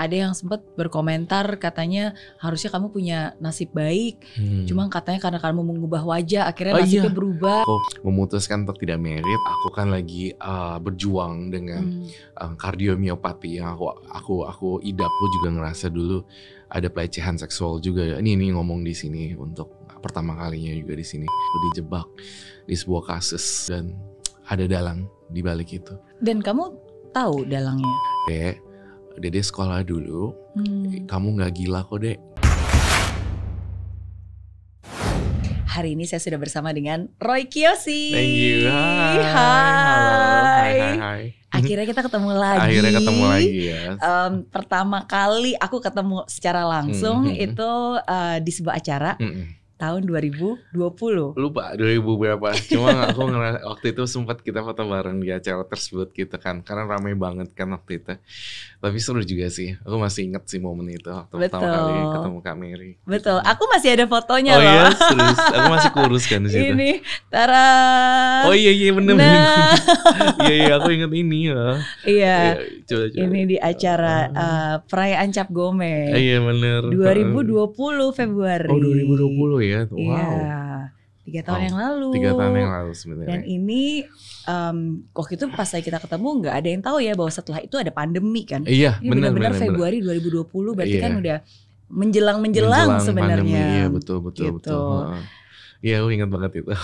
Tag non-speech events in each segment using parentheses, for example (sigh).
ada yang sempat berkomentar katanya harusnya kamu punya nasib baik. Hmm. Cuma katanya karena kamu mengubah wajah akhirnya oh, iya. nasibnya iya. berubah. Aku memutuskan untuk tidak merit. Aku kan lagi uh, berjuang dengan hmm. uh, kardiomiopati yang aku aku aku idap. Aku juga ngerasa dulu ada pelecehan seksual juga. Ini ini ngomong di sini untuk pertama kalinya juga di sini. Aku dijebak di sebuah kasus dan ada dalang di balik itu. Dan kamu tahu dalangnya? Dede sekolah dulu, hmm. kamu nggak gila kok dek. Hari ini saya sudah bersama dengan Roy Kiyoshi. Thank you. Hai. Hai. Hai. Hai. Akhirnya kita ketemu (laughs) lagi. Akhirnya ketemu lagi ya. Um, pertama kali aku ketemu secara langsung -hmm. hmm, hmm. itu uh, di sebuah acara. Mm -hmm tahun 2020. Lupa 2000 berapa. Cuma aku ngerasa waktu itu sempat kita foto bareng di acara tersebut gitu kan. Karena ramai banget kan waktu itu. Tapi seru juga sih. Aku masih inget sih momen itu waktu Betul. pertama kali ketemu Kak Mary. Betul. Aku masih ada fotonya oh, iya? loh. Oh iya, serius. Aku masih kurus kan sih Ini, tara. Oh iya iya benar. Nah. (laughs) iya iya aku inget ini ya. Iya. iya. Coba, coba. Ini di acara uh, ah. eh, perayaan Cap Gome. Iya benar. 2020 Februari. Oh 2020 ya. Iya. Wow. Iya tiga tahun oh, yang lalu tiga tahun yang lalu sebenarnya dan ini um, waktu itu pas saya kita ketemu nggak ada yang tahu ya bahwa setelah itu ada pandemi kan iya benar-benar Februari bener. 2020 berarti iya. kan udah menjelang menjelang, menjelang sebenarnya iya betul betul gitu. betul Iya, aku ingat banget itu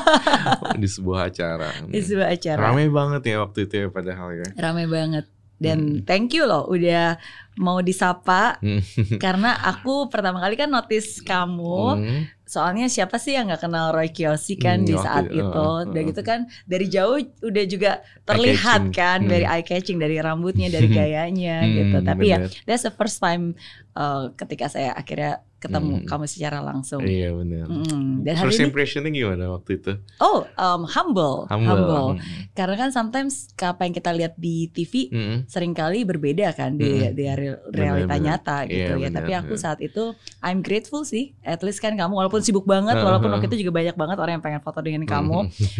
(laughs) di sebuah acara. Di sebuah acara. Ramai banget ya waktu itu ya padahal ya. Ramai banget dan hmm. thank you loh udah mau disapa mm. karena aku pertama kali kan notice kamu hmm soalnya siapa sih yang nggak kenal Roy Kiyoshi kan hmm, di saat okay. itu uh, uh, dan gitu kan dari jauh udah juga terlihat kan hmm. dari eye catching dari rambutnya dari (laughs) hmm, gayanya hmm, gitu tapi ya, bener. ya that's the first time uh, ketika saya akhirnya ketemu hmm. kamu secara langsung. Iya benar. Hmm. Dan First hari impressionnya gimana waktu itu? Oh, um, humble, humble. humble. Hmm. Karena kan sometimes apa yang kita lihat di TV hmm. seringkali berbeda kan di, hmm. di realita bener, nyata iya, gitu yeah, ya. Bener, Tapi aku saat itu I'm grateful sih. At least kan kamu walaupun mm. sibuk banget, uh-huh. walaupun waktu itu juga banyak banget orang yang pengen foto dengan mm-hmm. kamu.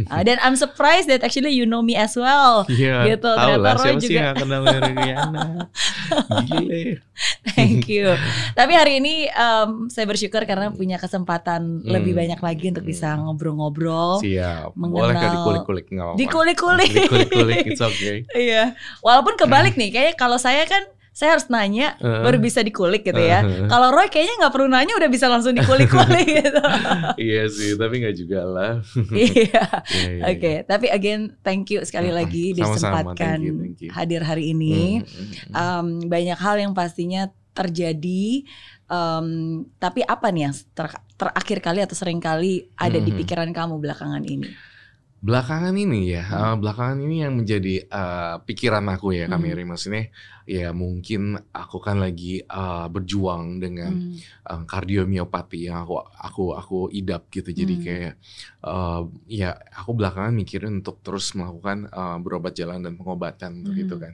(laughs) uh, dan I'm surprised that actually you know me as well. Yeah, gitu. Tahu lah siapa juga. sih yang kenal Riana. (laughs) Gile. Thank you. (laughs) Tapi hari ini um, um, saya bersyukur karena hmm. punya kesempatan hmm. lebih banyak lagi untuk bisa hmm. ngobrol-ngobrol. Siap. Mengenal, Boleh dikulik-kulik apa-apa. Dikulik-kulik. dikulik-kulik, it's (laughs) okay. Iya. Walaupun kebalik hmm. nih, kayaknya kalau saya kan saya harus nanya uh, baru bisa dikulik gitu ya. Uh, uh, Kalau Roy kayaknya nggak perlu nanya udah bisa langsung dikulik-kulik (laughs) gitu. iya sih, tapi nggak juga lah. (laughs) Iya. Iya, iya, iya. Oke, tapi again thank you sekali uh, lagi sama -sama. disempatkan thank you, thank you. hadir hari ini. Um, banyak hal yang pastinya terjadi Um, tapi apa nih yang ter terakhir kali atau sering kali ada hmm. di mhm. pikiran kamu belakangan ini? Belakangan ini ya, hmm. uh, belakangan ini yang menjadi uh, pikiran aku ya, kami hmm. maksudnya ya mungkin aku kan lagi uh, berjuang dengan hmm. uh, kardiomiopati yang aku aku aku idap gitu, jadi hmm. kayak uh, ya aku belakangan mikirin untuk terus melakukan uh, berobat jalan dan pengobatan hmm. gitu kan.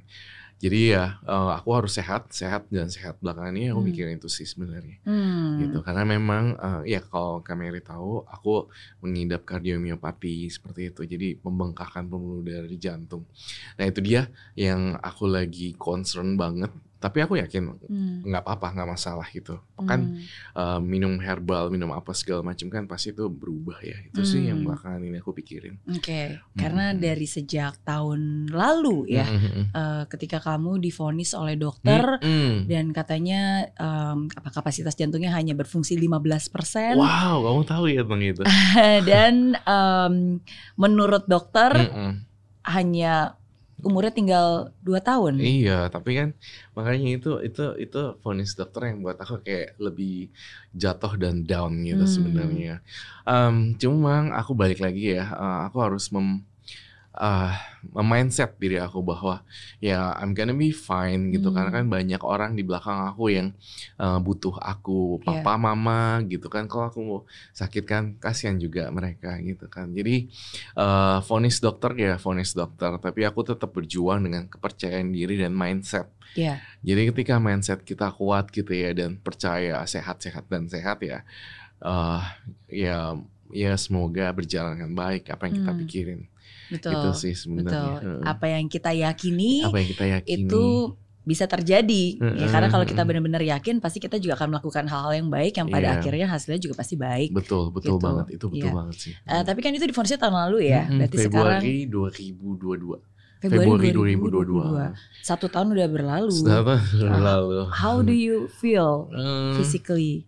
Jadi ya uh, aku harus sehat, sehat dan sehat belakangan ini aku hmm. mikirin itu sih sebenarnya. Hmm. Gitu karena memang uh, ya kalau Kameri tahu aku mengidap kardiomiopati seperti itu. Jadi pembengkakan pembuluh darah di jantung. Nah, itu dia yang aku lagi concern banget tapi aku yakin hmm. nggak hmm. apa-apa nggak masalah gitu kan uh, minum herbal minum apa segala macam kan pasti itu berubah ya itu hmm. sih yang hmm. belakangan ini aku pikirin oke okay. hmm. karena dari sejak tahun lalu ya hmm. uh, ketika kamu difonis oleh dokter hmm. dan katanya um, apa kapasitas jantungnya hanya berfungsi 15% wow kamu tahu ya tentang itu (laughs) dan um, menurut dokter hmm. hanya umurnya tinggal 2 tahun. Iya, tapi kan makanya itu itu itu vonis dokter yang buat aku kayak lebih jatuh dan down gitu hmm. sebenarnya. Um, cuma aku balik lagi ya, uh, aku harus mem uh, mindset diri aku bahwa ya I'm gonna be fine gitu hmm. karena kan banyak orang di belakang aku yang uh, butuh aku iya. papa yeah. mama gitu kan kalau aku mau sakit kan kasihan juga mereka gitu kan jadi vonis eh, uh, dokter ya vonis dokter tapi aku tetap berjuang dengan kepercayaan diri dan mindset yeah. jadi ketika mindset kita kuat gitu ya dan percaya sehat-sehat dan sehat ya uh, ya ya semoga berjalan dengan baik apa yang kita hmm. pikirin Betul. Itu sih sebenarnya. Betul. Apa yang kita yakini, apa yang kita yakini itu bisa terjadi mm-hmm. ya karena kalau kita benar-benar yakin pasti kita juga akan melakukan hal-hal yang baik yang pada yeah. akhirnya hasilnya juga pasti baik betul betul gitu. banget itu betul yeah. banget sih uh, tapi kan itu di tahun lalu ya mm-hmm. berarti Februari sekarang 2022 Februari 2022. 2022. Satu tahun udah berlalu. berlalu. How do you feel physically?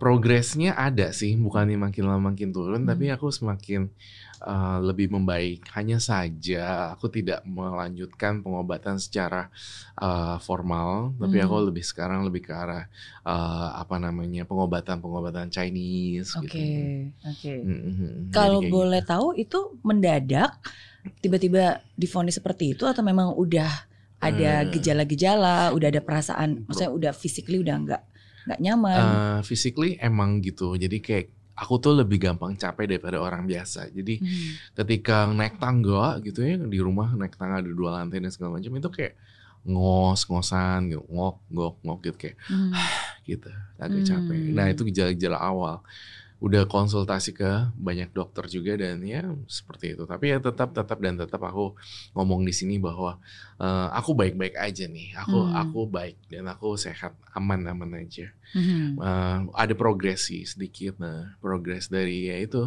Progresnya ada sih, bukan makin lama makin turun, hmm. tapi aku semakin Eh, lebih membaik. Hanya saja aku tidak melanjutkan pengobatan secara uh, formal, tapi aku hmm. lebih sekarang lebih ke arah uh, apa namanya pengobatan-pengobatan Chinese. Oke, okay. gitu. oke. Okay. -hmm. Kalau boleh gitu. tahu itu mendadak tiba-tiba difonis seperti itu atau memang udah ada gejala-gejala, hmm. udah ada perasaan, maksudnya udah physically udah enggak nggak nyaman. Uh, physically emang gitu. Jadi kayak aku tuh lebih gampang capek daripada orang biasa. Jadi hmm. ketika naik tangga gitu ya di rumah naik tangga ada dua lantai dan segala macam itu kayak ngos ngosan gitu ngok ngok ngok gitu kayak hmm. (sighs) gitu agak hmm. capek. Nah itu gejala-gejala awal udah konsultasi ke banyak dokter juga dan ya seperti itu. Tapi ya tetap tetap dan tetap aku ngomong di sini bahwa uh, aku baik-baik aja nih. Aku hmm. aku baik dan aku sehat, aman-aman aja. Hmm. Uh, ada progres sih sedikit nah, progres dari ya itu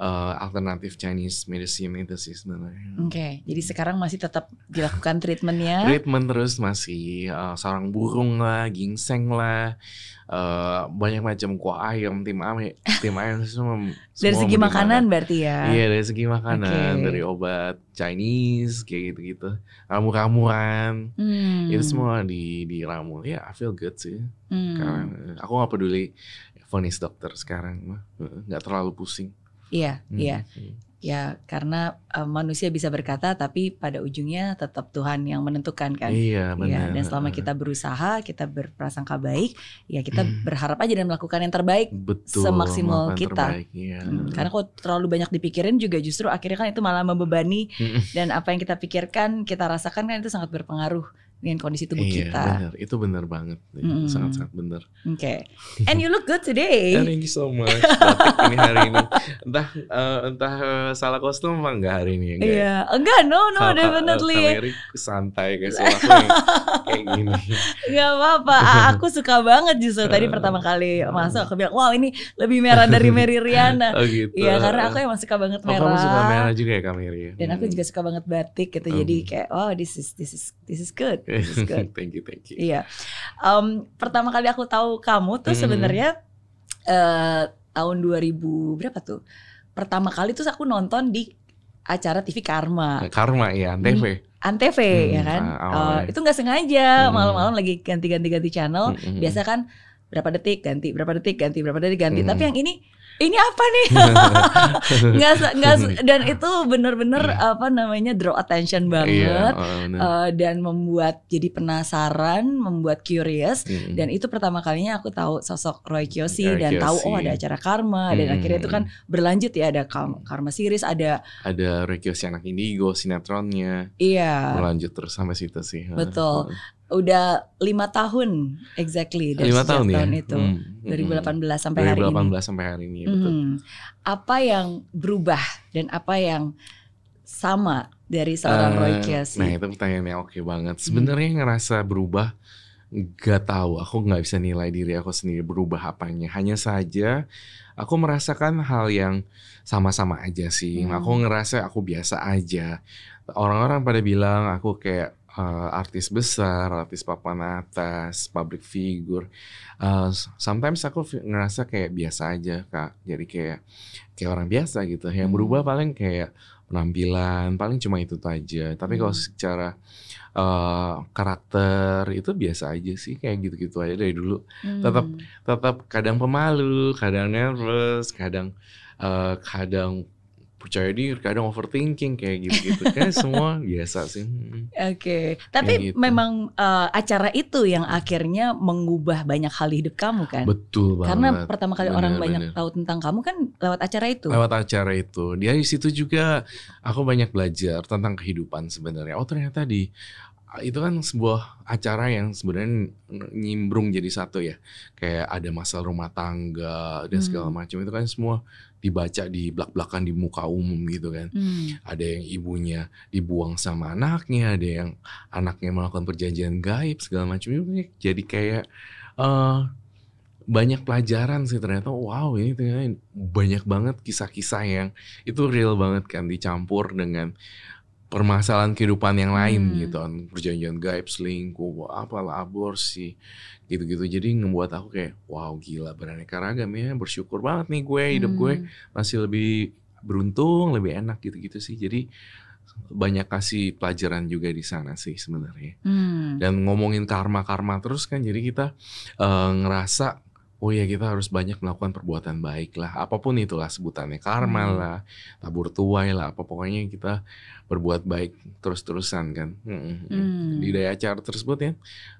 uh, alternatif Chinese medicine itu sih sebenarnya. Oke, okay. jadi sekarang masih tetap dilakukan treatmentnya? Treatment terus masih uh, sarang burung lah, ginseng lah Eh, banyak macam kuah ayam, tim ayam, tim ayam (laughs) semua. dari segi makanan mana. berarti ya? Iya dari segi makanan, okay. dari obat Chinese kayak gitu-gitu, ramu-ramuan, hmm. itu semua di di ramu. Ya yeah, I feel good sih. Hmm. Karena aku nggak peduli vonis dokter sekarang mah, nggak terlalu pusing. Iya, hmm. iya. Hmm ya karena uh, manusia bisa berkata tapi pada ujungnya tetap Tuhan yang menentukan kan iya, iya benar ya, dan selama kita berusaha kita berprasangka baik ya kita hmm. berharap aja dan melakukan yang terbaik Betul, semaksimal kita terbaik, iya. hmm, karena kalau terlalu banyak dipikirin juga justru akhirnya kan itu malah membebani hmm. dan apa yang kita pikirkan kita rasakan kan itu sangat berpengaruh dengan kondisi tubuh iya, kita. Iya, benar. Itu benar banget. sangat Sangat-sangat benar. Oke. Okay. (laughs) And you look good today. Thank you so much. ini hari ini. Entah uh, entah uh, salah kostum apa enggak hari ini. Enggak, yeah. ya? Iya. enggak no, no, Kala, definitely. Kalau santai guys. Aku kayak gini. (laughs) Gak apa-apa. Aku suka banget justru tadi eh. pertama kali masuk. Aku bilang, wow ini lebih merah dari Mary Riana. (laughs) oh gitu. Iya, karena aku emang suka banget merah. Oh, kamu suka merah juga ya, Kamiri? Ya? Dan aku hmm. juga suka banget batik gitu. um. Jadi gitu. kayak, wow oh, this is, this is, this is good. (laughs) thank you, thank you. Iya. Um, pertama kali aku tahu kamu tuh mm-hmm. sebenarnya eh, tahun uh, tahun 2000 berapa tuh? Pertama kali tuh aku nonton di acara TV Karma. Karma iya, mm-hmm. ya, Antv. Antv hmm, ya kan. Uh, uh itu nggak sengaja mm-hmm. malam-malam lagi ganti-ganti ganti channel. Hmm, Biasa kan berapa detik ganti, berapa detik ganti, berapa detik ganti. Hmm. Tapi yang ini ini apa nih (laughs) nggak nggak dan itu bener-bener iya. apa namanya draw attention iya, banget yeah, oh, uh, eh, dan membuat jadi penasaran membuat curious mm. dan itu pertama kalinya aku tahu sosok Roy Kiyoshi Roy dan Kiyoshi. tahu oh ada acara karma mm. dan akhirnya itu kan berlanjut ya ada karma series ada ada Roy Kiyoshi anak indigo sinetronnya iya berlanjut terus sampai situ sih betul udah lima tahun exactly dari lima tahun, tahun ya? itu hmm. 2018 sampai 2018 hari ini. 2018 sampai hari ini. Ya, betul. Hmm. Apa yang berubah dan apa yang sama dari seorang uh, Roy eh, Kiyoshi? Nah itu pertanyaannya oke okay banget. Sebenarnya hmm. ngerasa berubah gak tahu. Aku nggak bisa nilai diri aku sendiri berubah apanya. Hanya saja aku merasakan hal yang sama-sama aja sih. Hmm. Aku ngerasa aku biasa aja. Orang-orang pada bilang aku kayak uh, artis besar, artis papan atas, public figure. Uh, sometimes aku ngerasa kayak biasa aja kak, jadi kayak kayak orang biasa gitu. Yang hmm. berubah paling kayak penampilan, paling cuma itu aja. Tapi kalau hmm. secara uh, karakter itu biasa aja sih, kayak gitu-gitu aja dari dulu. Tetap hmm. tetap kadang pemalu, kadang nervous, kadang uh, kadang percaya diri kadang overthinking kayak gitu gitu kayak semua (laughs) biasa sih oke okay. tapi gitu. memang uh, acara itu yang akhirnya mengubah banyak hal hidup kamu kan betul banget karena pertama kali bener, orang banyak tahu tentang kamu kan lewat acara itu lewat acara itu dia di situ juga aku banyak belajar tentang kehidupan sebenarnya oh ternyata di eh, itu kan sebuah acara yang sebenarnya nyimbrung jadi satu ya kayak ada masalah rumah tangga dan hmm. segala macam itu kan semua dibaca di belak-belakan di muka umum gitu kan. Hmm. Ada yang ibunya dibuang sama anaknya, ada yang anaknya melakukan perjanjian gaib segala macam jadi kayak uh, banyak pelajaran sih ternyata wow ini ternyata banyak banget kisah-kisah yang itu real banget kan dicampur dengan permasalahan kehidupan yang lain hmm. gitu kan perjanjian gaib selingkuh apa lah aborsi gitu-gitu jadi ngebuat aku kayak wow gila beraneka ragam ya bersyukur banget nih gue hidup hmm. gue masih lebih beruntung lebih enak gitu-gitu sih jadi banyak kasih pelajaran juga di sana sih sebenarnya hmm. dan ngomongin karma karma terus kan jadi kita uh, ngerasa oh ya kita harus banyak melakukan perbuatan baik lah apapun itulah sebutannya karma hmm. lah tabur tuai lah apa pokoknya kita berbuat baik terus-terusan kan. Hmm. hmm. Di daya acara tersebut ya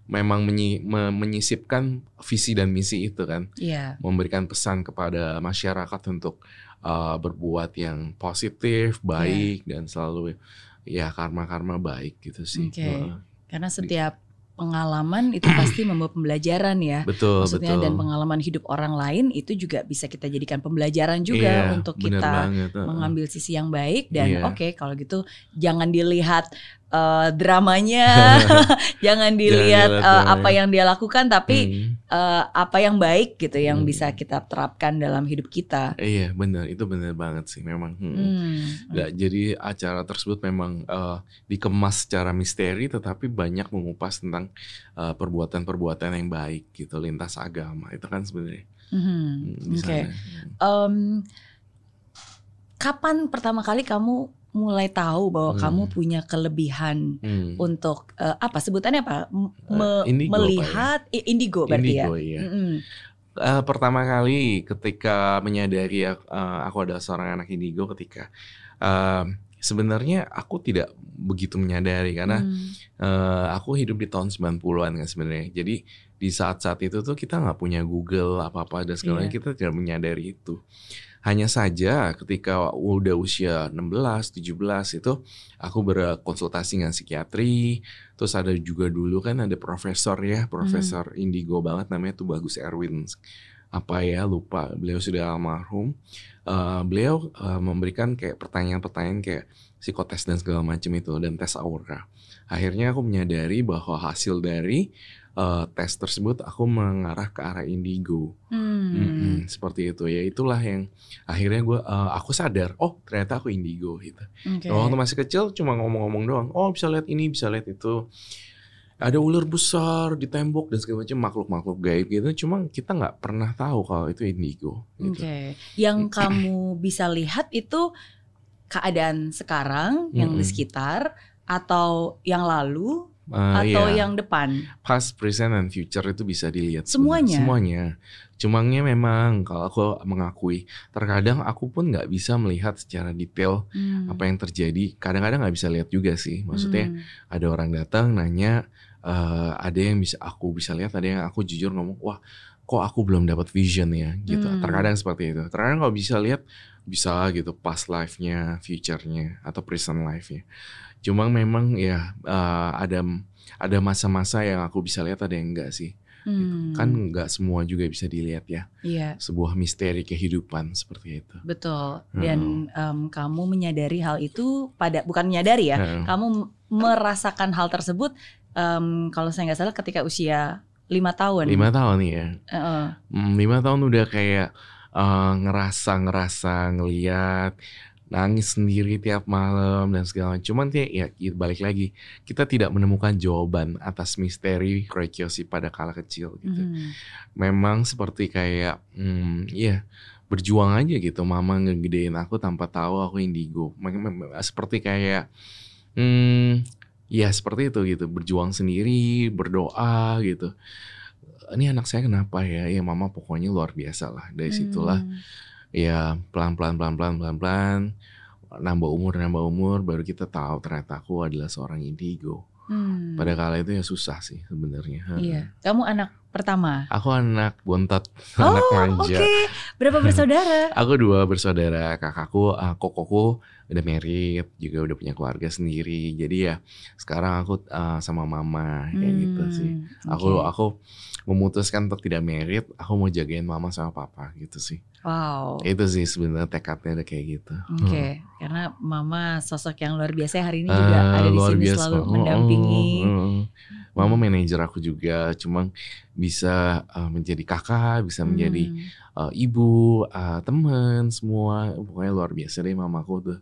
memang menyi, me, menyisipkan visi dan misi itu kan. Yeah. Memberikan pesan kepada masyarakat untuk uh, berbuat yang positif, iya. baik yeah. dan selalu ya karma-karma baik gitu sih. Okay. Uh, Karena gitu. setiap pengalaman itu pasti membawa pembelajaran ya. Betul, Maksudnya betul. dan pengalaman hidup orang lain itu juga bisa kita jadikan pembelajaran juga iya, untuk kita mengambil sisi yang baik dan iya. oke okay, kalau gitu jangan dilihat uh, dramanya (laughs) (laughs) jangan dilihat jangan eh, uh, apa ya. yang dia lakukan tapi hmm. uh, apa yang baik gitu yang hmm. bisa kita terapkan dalam hidup kita iya benar itu benar banget sih memang hmm. Hmm. Gak, jadi acara tersebut memang uh, dikemas secara misteri tetapi banyak mengupas tentang perbuatan perbuatan-perbuatan yang baik gitu lintas agama itu kan sebenarnya hmm. hmm oke okay. um, hmm. kapan pertama kali kamu mulai tahu bahwa hmm. kamu punya kelebihan hmm. untuk uh, apa sebutannya apa eh, Me uh, indigo, ya. melihat ya? indigo berarti indigo, ya. Iya. Mm -hmm. uh, pertama kali ketika menyadari uh, aku adalah seorang anak indigo ketika uh, sebenarnya aku tidak begitu menyadari karena hmm. uh, aku hidup di tahun 90-an kan sebenarnya. Jadi di saat-saat itu tuh kita nggak punya Google apa-apa dan segala yeah. kita tidak menyadari itu. Hanya saja ketika udah usia 16, 17 itu aku berkonsultasi dengan psikiatri, terus ada juga dulu kan ada profesor ya, profesor hmm. indigo banget namanya tuh Bagus Erwin apa ya lupa beliau sudah almarhum uh, beliau uh, memberikan kayak pertanyaan-pertanyaan kayak psikotest dan segala macam itu dan tes aura akhirnya aku menyadari bahwa hasil dari uh, tes tersebut aku mengarah ke arah indigo hmm. hmm seperti itu ya itulah yang akhirnya gue uh, aku sadar oh ternyata aku indigo gitu okay. waktu masih kecil cuma ngomong-ngomong doang oh bisa lihat ini bisa lihat itu ada ular besar di tembok dan segala macam makhluk-makhluk gaib gitu. Cuma kita nggak pernah tahu kalau itu indigo. Gitu. Oke, okay. yang kamu bisa lihat itu keadaan sekarang yang -hmm. di sekitar atau yang lalu Uh, atau yeah. yang depan? Past, present, and future itu bisa dilihat. Semuanya. Semuanya. Cumannya memang kalau aku mengakui, terkadang aku pun nggak bisa melihat secara detail hmm. apa yang terjadi. Kadang-kadang nggak bisa lihat juga sih. Maksudnya hmm. ada orang datang nanya, uh, ada yang bisa aku bisa lihat, ada yang aku jujur ngomong, wah kok aku belum dapat vision ya gitu. Hmm. Terkadang seperti itu. Terkadang kalau bisa lihat bisa gitu past life-nya, future-nya atau present life-nya. Cuma memang ya uh, ada ada masa-masa yang aku bisa lihat ada yang enggak sih. Gitu. Hmm. Kan enggak semua juga bisa dilihat ya. Iya. Sebuah misteri kehidupan seperti itu. Betul. Hmm. Dan hmm. um, kamu menyadari hal itu pada bukan menyadari ya. Hmm. Kamu merasakan hal tersebut um, kalau saya nggak salah ketika usia lima tahun. Lima tahun ya. Uh-uh. Lima tahun udah kayak uh, eh, ngerasa ngerasa ngelihat nangis sendiri tiap malam dan segala macam. Cuman ya, ya, ya balik lagi, kita tidak menemukan jawaban atas misteri Korekyoshi pada kala kecil gitu. Hmm. Memang seperti kayak, hmm, ya berjuang aja gitu. Mama ngegedein aku tanpa tahu aku indigo. Seperti kayak, hmm, ya seperti itu gitu. Berjuang sendiri, berdoa gitu. Ini anak saya kenapa ya? Ya mama pokoknya luar biasa lah. Dari situlah. Hmm ya pelan-pelan pelan-pelan pelan-pelan nambah umur nambah umur baru kita tahu ternyata aku adalah seorang indigo. Hmm. Pada kala itu ya susah sih sebenarnya. Iya. Kamu anak pertama? Aku anak bontot, (laughs) oh, anak manja. Oke, okay. berapa bersaudara? (laughs) aku dua bersaudara, kakakku, uh, kokoku udah married, juga udah punya keluarga sendiri. Jadi ya sekarang aku uh, sama mama hmm, kayak gitu sih. Aku okay. aku memutuskan untuk tidak married, aku mau jagain mama sama papa gitu sih. Wow. Itu sih sebenarnya tekadnya udah kayak gitu. Oke, okay. hmm. karena mama sosok yang luar biasa ya hari ini ah, juga uh, ada di sini biasa. selalu hmm, hmm, mendampingi. Oh, oh, oh. Mama manajer aku juga, cuma bisa uh, menjadi kakak, bisa hmm. menjadi uh, ibu, uh, teman, semua pokoknya luar biasa deh mamaku tuh.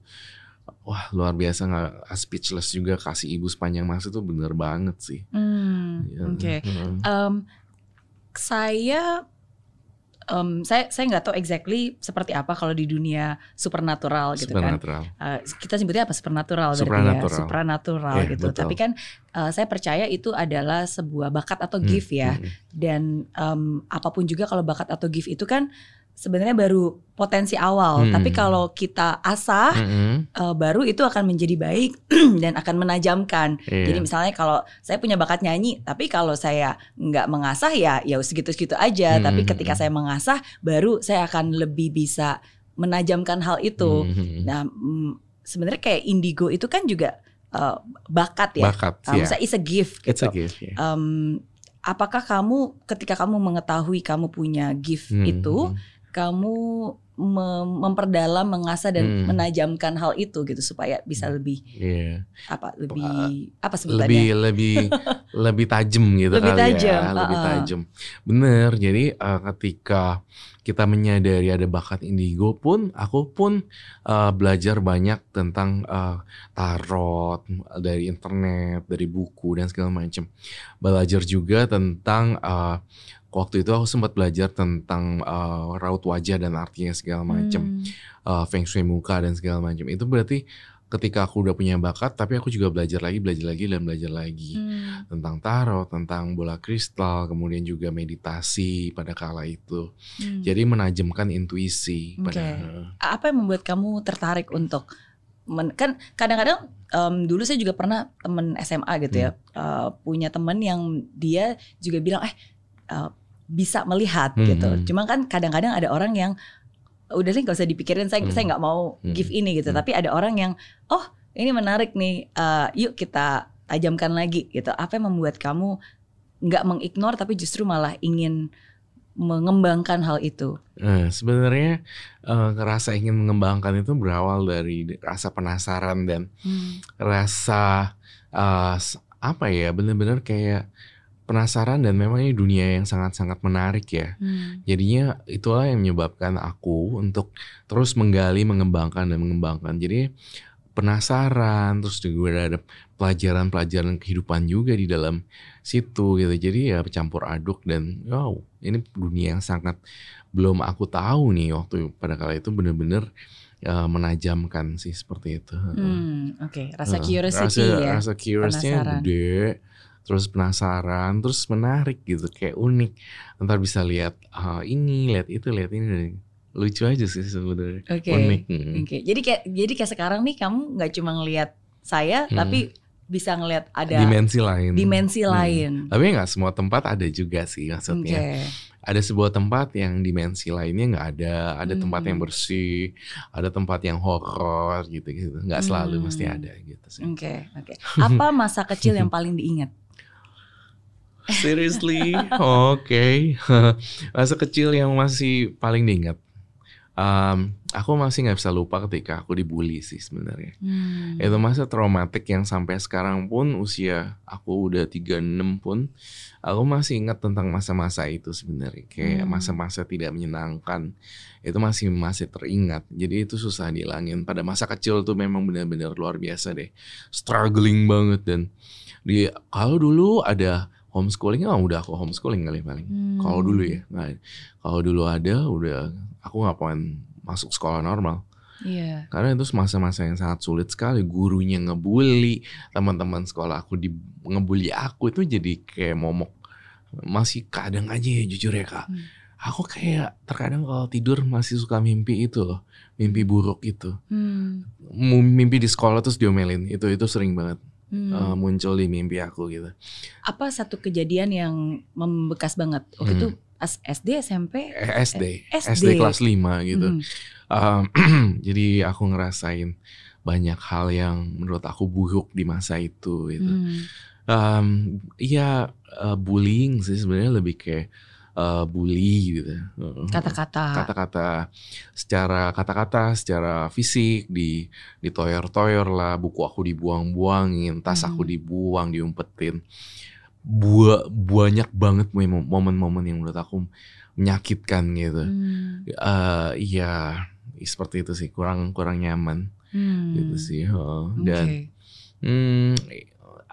Wah luar biasa nggak ah, speechless juga kasih ibu sepanjang masa tuh bener banget sih. Hmm, iya. Oke, okay. um, saya um, saya saya nggak tahu exactly seperti apa kalau di dunia supernatural gitu kan. supernatural. kan. Uh, kita sebutnya apa supernatural, supernatural. berarti ya supernatural yeah, gitu. Betul. Tapi kan uh, saya percaya itu adalah sebuah bakat atau gift hmm. ya. Hmm. hmm. Dan um, apapun juga kalau bakat atau gift itu kan sebenarnya baru potensi awal. Hmm. Tapi kalau kita asah, hmm. uh, baru itu akan menjadi baik (clears throat) dan akan menajamkan. Iya. Jadi misalnya kalau saya punya bakat nyanyi, tapi kalau saya nggak mengasah ya, ya segitu-segitu aja. Hmm. Tapi hmm, ketika hmm. saya mengasah, baru saya akan lebih bisa menajamkan hal itu. Hmm. Nah, mm, sebenarnya kayak indigo itu kan juga uh, bakat ya. Bakat. Uh, eh, yeah. Misalnya it's a gift. Gitu. a gift. Yeah. Iya. Um, apakah kamu ketika kamu mengetahui kamu punya gift hmm. itu? kamu memperdalam, mengasah dan hmm. menajamkan hal itu gitu supaya bisa hmm. lebih yeah. apa lebih uh, apa ah, sebetulnya lebih lebih (laughs) lebih tajam gitu lebih kali ya. tajam. ya lebih tajam bener jadi uh, ketika kita menyadari ada bakat indigo pun aku pun uh, belajar banyak tentang uh, tarot dari internet dari buku dan segala macam belajar juga tentang uh, waktu itu aku sempat belajar tentang uh, raut wajah dan artinya segala macam hmm. uh, feng shui muka dan segala macam itu berarti ketika aku udah punya bakat tapi aku juga belajar lagi belajar lagi dan belajar lagi hmm. tentang tarot tentang bola kristal kemudian juga meditasi pada kala itu hmm. jadi menajamkan intuisi okay. pada apa yang membuat kamu tertarik untuk men, kan kadang-kadang um, dulu saya juga pernah temen SMA gitu ya hmm. uh, punya temen yang dia juga bilang eh Eh, bisa melihat hmm, gitu. Hmm. Cuma kan kadang-kadang ada orang yang udah sih nggak usah dipikirin saya hmm. saya nggak mau hmm. give ini gitu. Hmm. Tapi ada orang yang oh ini menarik nih, uh, yuk kita tajamkan lagi gitu. Apa yang membuat kamu nggak mengignore tapi justru malah ingin mengembangkan hal itu? Nah, sebenarnya uh, eh, rasa ingin mengembangkan itu berawal dari rasa penasaran dan hmm. rasa uh, apa ya benar-benar kayak penasaran dan memang ini dunia yang sangat-sangat menarik ya. Hmm. Jadinya itulah yang menyebabkan aku untuk terus menggali, mengembangkan dan mengembangkan. Jadi penasaran, terus juga ada pelajaran-pelajaran kehidupan juga di dalam situ gitu. Jadi ya campur aduk dan wow, ini dunia yang sangat belum aku tahu nih waktu pada kala itu benar-benar eh, menajamkan sih seperti itu. Hmm, Oke, okay. rasa curiosity rasa, ya. Rasa curiousnya gede terus penasaran, terus menarik gitu, kayak unik. Ntar bisa lihat uh, ini, lihat itu, lihat ini, lucu aja sih sebenarnya. Oke. Okay. Unik. Hmm. Oke. Okay. Jadi kayak jadi kayak sekarang nih kamu nggak cuma ngelihat saya, hmm. tapi bisa ngelihat ada dimensi lain. Dimensi hmm. lain. Tapi ya nggak semua tempat ada juga sih maksudnya. Okay. Ada sebuah tempat yang dimensi lainnya nggak ada. Ada hmm. tempat yang bersih, ada tempat yang horor gitu gitu. Nggak selalu hmm. mesti ada gitu sih. Oke okay, oke. Okay. Apa masa kecil yang paling diingat? Seriously? (laughs) Oke. Okay. (laughs) Masa kecil yang masih paling diingat. Um, aku masih nggak bisa lupa ketika aku dibully sih sebenarnya. Hmm. Itu masa traumatik yang sampai sekarang pun usia aku udah 36 pun aku masih ingat tentang masa-masa itu sebenarnya. Kayak hmm. masa-masa hmm. tidak menyenangkan. Itu masih masih teringat. Jadi itu susah dihilangin. Pada masa kecil tuh memang benar-benar luar biasa deh. Struggling banget dan di kalau dulu ada homeschooling emang udah aku homeschooling kali paling. Hmm. Kalau dulu ya, nah, Kalau dulu ada udah aku nggak pengen masuk sekolah normal. Yeah. Karena itu masa-masa yang sangat sulit sekali. Gurunya ngebully, teman-teman sekolah aku di ngebully aku itu jadi kayak momok. Masih kadang aja ya jujur ya kak. Hmm. Aku kayak terkadang kalau tidur masih suka mimpi itu loh, mimpi buruk itu. Hmm. Mimpi di sekolah terus diomelin itu itu sering banget hmm. uh, muncul di mimpi aku gitu. Apa satu kejadian yang membekas banget? Waktu hmm. itu SD, SMP? Eh, SD, eh, SD, SD kelas 5 gitu. Hmm. Um, (clears throat) jadi aku ngerasain banyak hal yang menurut aku buruk di masa itu gitu. Hmm. Um, ya uh, bullying sih sebenarnya lebih kayak uh, bully gitu ya. kata-kata kata-kata secara kata-kata secara fisik di ditoyor-toyor lah buku aku dibuang-buangin tas hmm. aku dibuang diumpetin Bua, banyak banget momen-momen yang menurut aku menyakitkan gitu hmm. uh, seperti itu sih kurang kurang nyaman hmm. gitu sih oh. dan okay. hmm,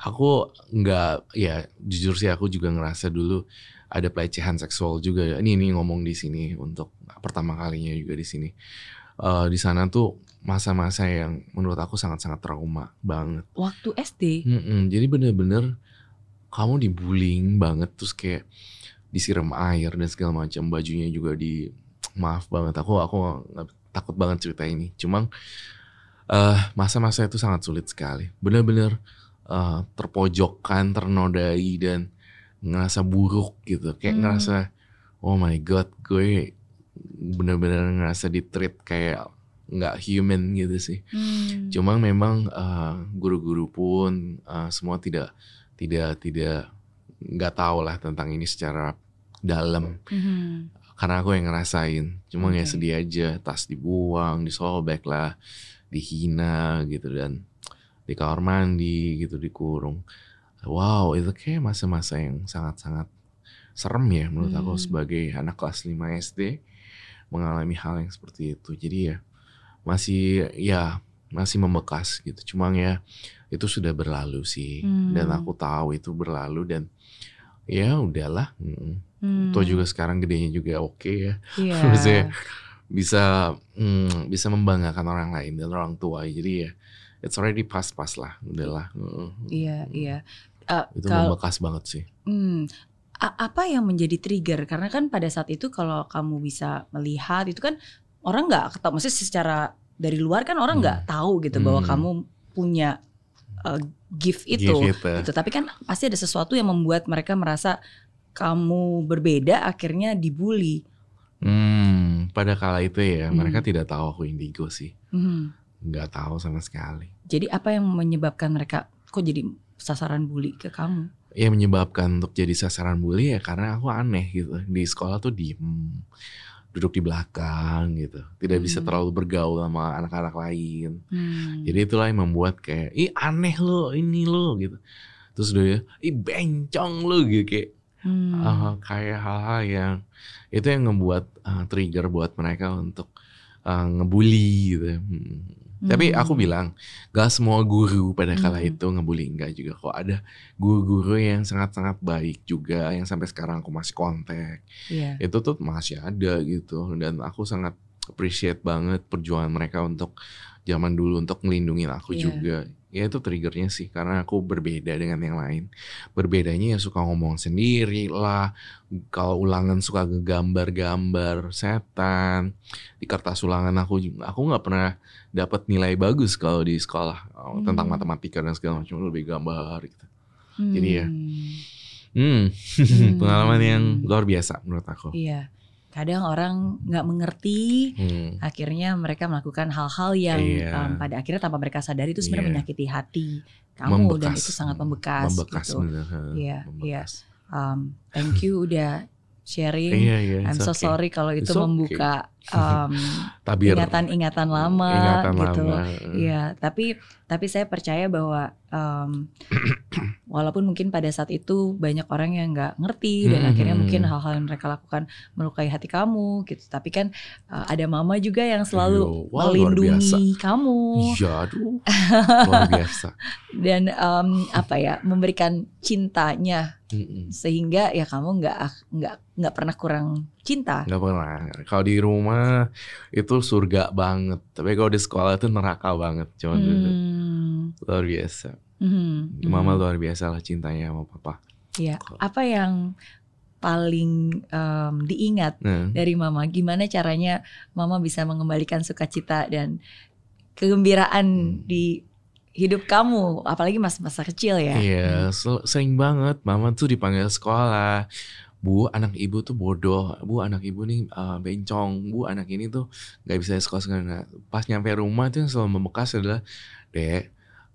aku nggak ya jujur sih aku juga ngerasa dulu ada pelecehan seksual juga ini ini ngomong di sini untuk pertama kalinya juga di sini uh, di sana tuh masa-masa yang menurut aku sangat-sangat trauma banget waktu SD mm -mm, jadi bener-bener kamu dibullying banget terus kayak disiram air dan segala macam bajunya juga di maaf banget aku aku takut banget cerita ini Cuman eh, masa-masa uh, itu sangat sulit sekali bener-bener uh, terpojokkan, ternodai dan ngerasa buruk gitu. Kayak hmm. ngerasa oh my god, gue benar-benar ngerasa di treat kayak nggak human gitu sih. Hmm. Cuma memang eh, guru-guru uh, guru -guru pun uh, semua tidak tidak tidak nggak tahu lah tentang ini secara dalam. Hmm. Karena aku yang ngerasain. Cuma okay. ya sedih aja, tas dibuang, disobek lah, dihina gitu dan di kamar mandi gitu dikurung wow itu kayak masa-masa yang sangat-sangat serem ya menurut hmm. aku sebagai anak kelas 5 SD mengalami hal yang seperti itu jadi ya masih ya masih membekas gitu cuma ya itu sudah berlalu sih hmm. dan aku tahu itu berlalu dan ya udahlah hmm. tuh juga sekarang gedenya juga oke okay ya yeah. (laughs) bisa hmm, bisa membanggakan orang lain dan orang tua jadi ya it's already pas-pas lah, udahlah. Iya, iya. Eh, itu kalo, membekas banget sih. Hmm, apa yang menjadi trigger? Karena kan pada saat itu kalau kamu bisa melihat itu kan orang nggak ketahui, maksudnya secara dari luar kan orang nggak hmm. tahu gitu hmm. bahwa kamu punya uh, gift itu, gift itu. Gitu. Tapi kan pasti ada sesuatu yang membuat mereka merasa kamu berbeda, akhirnya dibully. Hmm, pada kala itu ya hmm. mereka tidak tahu aku indigo sih. Hmm nggak tahu sama sekali. Jadi apa yang menyebabkan mereka kok jadi sasaran bully ke kamu? Ya menyebabkan untuk jadi sasaran bully ya karena aku aneh gitu. Di sekolah tuh diem, duduk di belakang gitu. Tidak hmm. bisa terlalu bergaul sama anak-anak lain. Hmm. Jadi itulah yang membuat kayak, ih aneh lo, ini lo gitu. Terus ya ih bencong lo gitu kayak. Hmm. Uh, kayak hal-hal yang itu yang ngebuat uh, trigger buat mereka untuk uh, ngebully gitu. Ya. Hmm. Tapi aku hmm. bilang, gak semua guru pada kala hmm. itu ngebully enggak juga kok. Ada guru-guru yang sangat-sangat baik juga yang sampai sekarang aku masih kontak. Yeah. Itu tuh masih ada gitu dan aku sangat appreciate banget perjuangan mereka untuk zaman dulu untuk melindungi aku yeah. juga ya itu triggernya sih karena aku berbeda dengan yang lain berbedanya ya suka ngomong sendiri lah kalau ulangan suka gambar-gambar setan di kertas ulangan aku aku nggak pernah dapat nilai bagus kalau di sekolah oh, hmm. tentang matematika dan segala macam lebih gambar gitu hmm. jadi ya hmm. Hmm, (laughs) hmm, pengalaman yang luar biasa menurut aku iya kadang orang nggak mengerti hmm. akhirnya mereka melakukan hal-hal yang yeah. um, pada akhirnya tanpa mereka sadari itu sebenarnya yeah. menyakiti hati kamu membekas. dan itu sangat membekas, membekas gitu iya iya yeah. um, thank you udah sharing yeah, yeah, I'm so okay. sorry kalau itu It's membuka okay um, (laughs) ingatan-ingatan lama ingatan gitu. ya tapi tapi saya percaya bahwa um, (clears throat) walaupun mungkin pada saat itu banyak orang yang nggak ngerti dan hmm, akhirnya hmm, mungkin hmm. hal-hal yang mereka lakukan melukai hati kamu gitu. Tapi kan uh, ada mama juga yang selalu Yo, wah, melindungi kamu. Iya, luar biasa. (laughs) dan um, apa ya, memberikan cintanya sehingga ya kamu nggak nggak nggak pernah kurang cinta? Gak pernah. Kalau di rumah itu surga banget. Tapi kalau di sekolah itu neraka banget. Cuman gitu. hmm. luar biasa. Hmm. Mama hmm. luar biasa lah cintanya sama papa. Iya. Apa yang paling um, diingat hmm. dari mama? Gimana caranya mama bisa mengembalikan sukacita dan kegembiraan hmm. di hidup kamu, apalagi masa-masa kecil ya. Iya, yeah, hmm. sering banget mama tuh dipanggil sekolah bu anak ibu tuh bodoh bu anak ibu nih uh, bencong bu anak ini tuh nggak bisa sekolah sekarang nah, pas nyampe rumah tuh yang selalu membekas adalah dek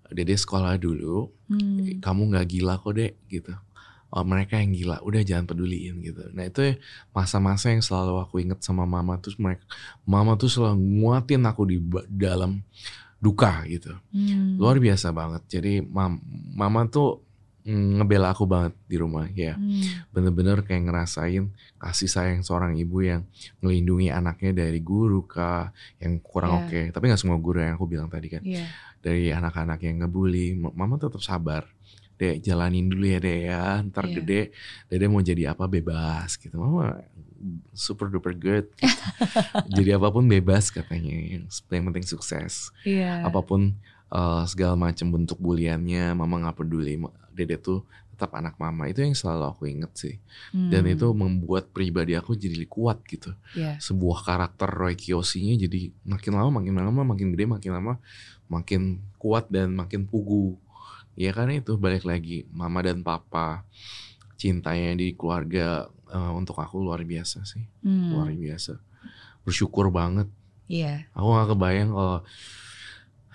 dede sekolah dulu hmm. kamu nggak gila kok dek gitu oh, mereka yang gila udah jangan peduliin gitu nah itu ya masa-masa yang selalu aku inget sama mama tuh mereka mama tuh selalu nguatin aku di dalam duka gitu hmm. luar biasa banget jadi mam, mama tuh ngebela aku banget di rumah ya hmm. bener-bener kayak ngerasain kasih sayang seorang ibu yang melindungi anaknya dari guru kah yang kurang yeah. oke okay. tapi nggak semua guru yang aku bilang tadi kan yeah. dari anak-anak yang ngebully mama tetap sabar dek jalanin dulu ya dek ya ntar yeah. gede dede mau jadi apa bebas gitu mama super duper good gitu. (laughs) jadi apapun bebas katanya yang penting sukses yeah. apapun uh, segala macam bentuk buliannya mama nggak peduli dia tuh tetap anak mama itu yang selalu aku inget sih hmm. dan itu membuat pribadi aku jadi kuat gitu yeah. sebuah karakter Roy Kiyoshi-nya jadi makin lama makin lama makin gede makin lama makin kuat dan makin pugu ya karena itu balik lagi mama dan papa cintanya di keluarga uh, untuk aku luar biasa sih hmm. luar biasa bersyukur banget Yeah. aku gak kebayang kalau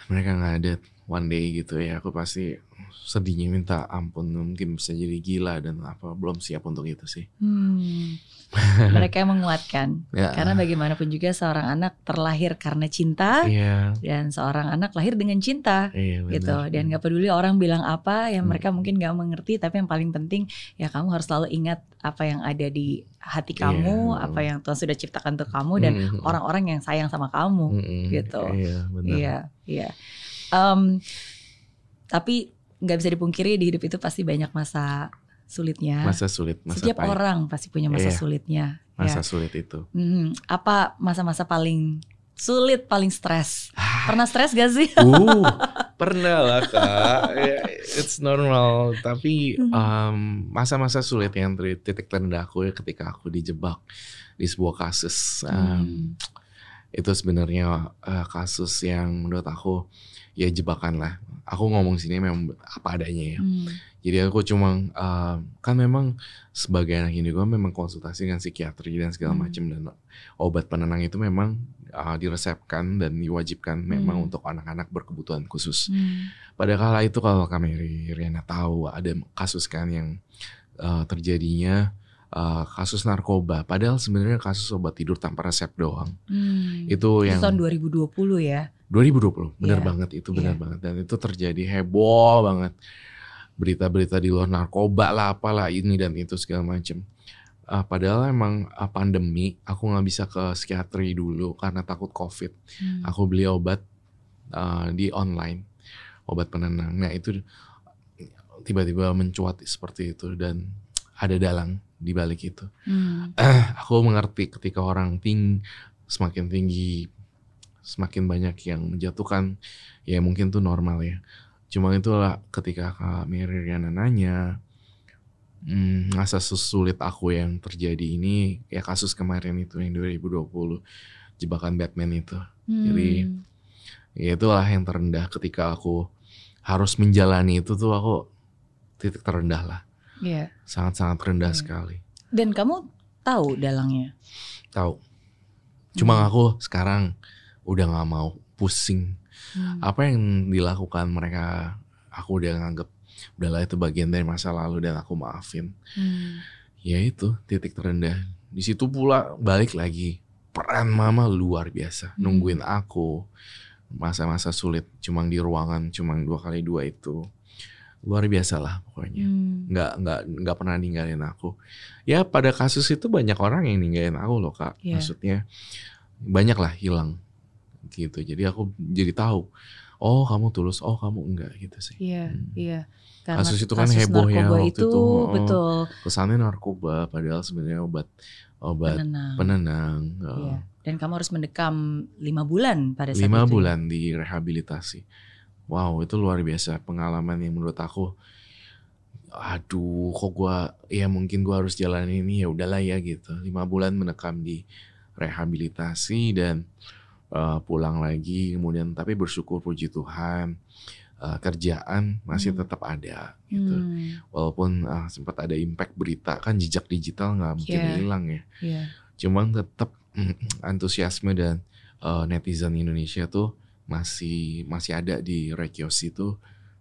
mereka nggak ada one day gitu ya aku pasti sedihnya minta ampun mungkin bisa jadi gila dan apa belum siap untuk itu sih. Hmm. (laughs) Mereka menguatkan ya. karena bagaimanapun juga seorang anak terlahir karena cinta ya. dan seorang anak lahir dengan cinta ya, gitu dan hmm. nggak peduli orang bilang apa yang hmm. mereka mungkin nggak mengerti tapi yang paling penting ya kamu harus selalu ingat apa yang ada di hati iya. kamu ya. apa yang Tuhan sudah ciptakan untuk kamu dan hmm. orang-orang hmm. yang sayang sama kamu hmm. gitu. Iya iya. Ya. Um, tapi nggak bisa dipungkiri di hidup itu pasti banyak masa sulitnya. Masa sulit, masa Setiap pahit. orang pasti punya masa yeah. sulitnya. Masa ya. sulit itu. Hmm, apa masa-masa paling sulit, paling stres? Ah. Pernah stres gak sih? uh, (laughs) pernah lah kak. Ya, it's normal. Tapi mm-hmm. um, masa-masa um, sulit yang titik terendah aku ya ketika aku dijebak di sebuah kasus. Um, hmm. Itu sebenarnya uh, kasus yang menurut aku ya jebakan lah aku ngomong sini memang apa adanya ya. Hmm. Jadi aku cuma uh, kan memang sebagai anak ini gue memang konsultasi dengan psikiatri dan segala hmm. macam dan obat penenang itu memang uh, diresepkan dan diwajibkan hmm. memang untuk anak-anak berkebutuhan khusus. Hmm. Pada kala itu kalau kami Riana tahu ada kasus kan yang uh, terjadinya uh, kasus narkoba. Padahal sebenarnya kasus obat tidur tanpa resep doang. Hmm. Itu yang tahun 2020 ya. 2020, benar yeah. banget itu benar yeah. banget dan itu terjadi heboh banget berita-berita di luar narkoba lah apalah ini dan itu segala macem. Uh, padahal emang uh, pandemi aku nggak bisa ke psikiatri dulu karena takut covid. Hmm. Aku beli obat uh, di online obat penenang. Nah itu tiba-tiba mencuat seperti itu dan ada dalang di balik itu. Hmm. Uh, (clears throat) aku mengerti ketika orang ting semakin tinggi semakin banyak yang menjatuhkan ya mungkin tuh normal ya cuma itulah ketika kak Riana nanya hmm, masa sesulit aku yang terjadi ini ya kasus kemarin itu yang 2020 jebakan Batman itu hmm. jadi ya itulah yang terendah ketika aku harus menjalani itu tuh aku titik terendah lah sangat iya. sangat-sangat rendah yeah. sekali dan kamu tahu dalangnya tahu cuma hmm. aku sekarang udah nggak mau pusing hmm. apa yang dilakukan mereka aku udah nganggep udahlah itu bagian dari masa lalu dan aku maafin hmm. ya itu titik terendah di situ pula balik lagi peran mama luar biasa hmm. nungguin aku masa-masa sulit cuma di ruangan cuma dua kali dua itu luar biasa lah pokoknya hmm. nggak nggak nggak pernah ninggalin aku ya pada kasus itu banyak orang yang ninggalin aku loh kak yeah. maksudnya banyak lah hilang gitu. Jadi aku jadi tahu, oh kamu tulus, oh kamu enggak gitu sih. Iya, hmm. iya. Karena kasus itu kan kasus heboh ya waktu itu, itu oh, betul. Kesannya narkoba padahal sebenarnya obat obat penenang. penenang oh. iya. Dan kamu harus mendekam lima bulan pada saat lima itu. Lima ya? bulan di rehabilitasi. Wow, itu luar biasa pengalaman yang menurut aku aduh kok gua ya mungkin gua harus jalan ini ya udahlah ya gitu lima bulan menekam di rehabilitasi dan uh, pulang lagi kemudian tapi bersyukur puji Tuhan uh, kerjaan masih hmm. tetap ada gitu hmm. walaupun uh, sempat ada impact berita kan jejak digital nggak iya. mungkin yeah. hilang ya yeah. cuman tetap mm, (clears throat) antusiasme dan uh, netizen Indonesia tuh masih masih ada di Rekios itu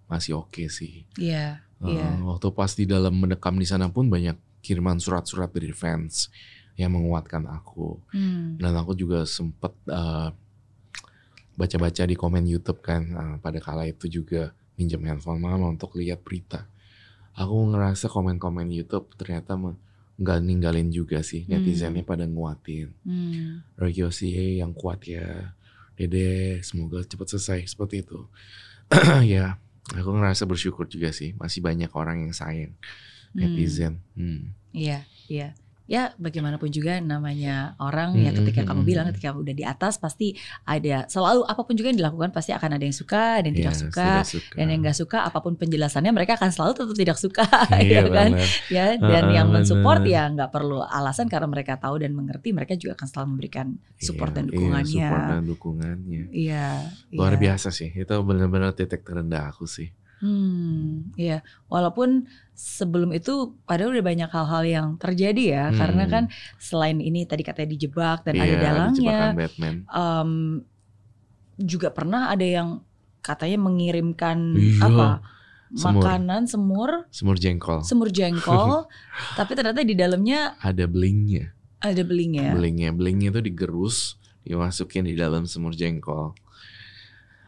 masih oke okay sih yeah. Uh, yeah. waktu pas di dalam mendekam di sana pun banyak kiriman surat-surat dari fans yang menguatkan aku hmm. dan aku juga sempet uh, baca-baca di komen YouTube kan uh, pada kala itu juga minjem handphone mama untuk lihat berita aku ngerasa komen-komen YouTube ternyata nggak ninggalin juga sih hmm. netizennya hmm. pada nguatin hmm. sih yang kuat ya Dede semoga cepat selesai seperti itu (clears throat) ya aku ngerasa bersyukur juga sih masih banyak orang yang sayang hmm. netizen hmm. Hmm. Iya, iya ya bagaimanapun juga namanya orang ya hmm, ya ketika kamu bilang ketika udah di atas pasti ada selalu apapun juga yang dilakukan pasti akan ada yang suka dan yang tidak, suka, suka dan yang nggak suka apapun penjelasannya mereka akan selalu tetap tidak suka (laughs) iya, ya kan ya dan uh, yang mensupport ya nggak perlu alasan karena mereka tahu dan mengerti mereka juga akan selalu memberikan iya, support iya, dan dukungannya iya, support dan dukungannya iya luar iya. biasa sih itu benar-benar titik terendah aku sih Hmm, ya. Walaupun sebelum itu padahal udah banyak hal-hal yang terjadi ya, hmm. karena kan selain ini tadi katanya dijebak dan iya, ada dalangnya, um, juga pernah ada yang katanya mengirimkan iya. apa semur. makanan semur, semur jengkol, semur jengkol, (laughs) tapi ternyata di dalamnya ada belingnya, ada belingnya, belingnya, belingnya itu digerus, dimasukin di dalam semur jengkol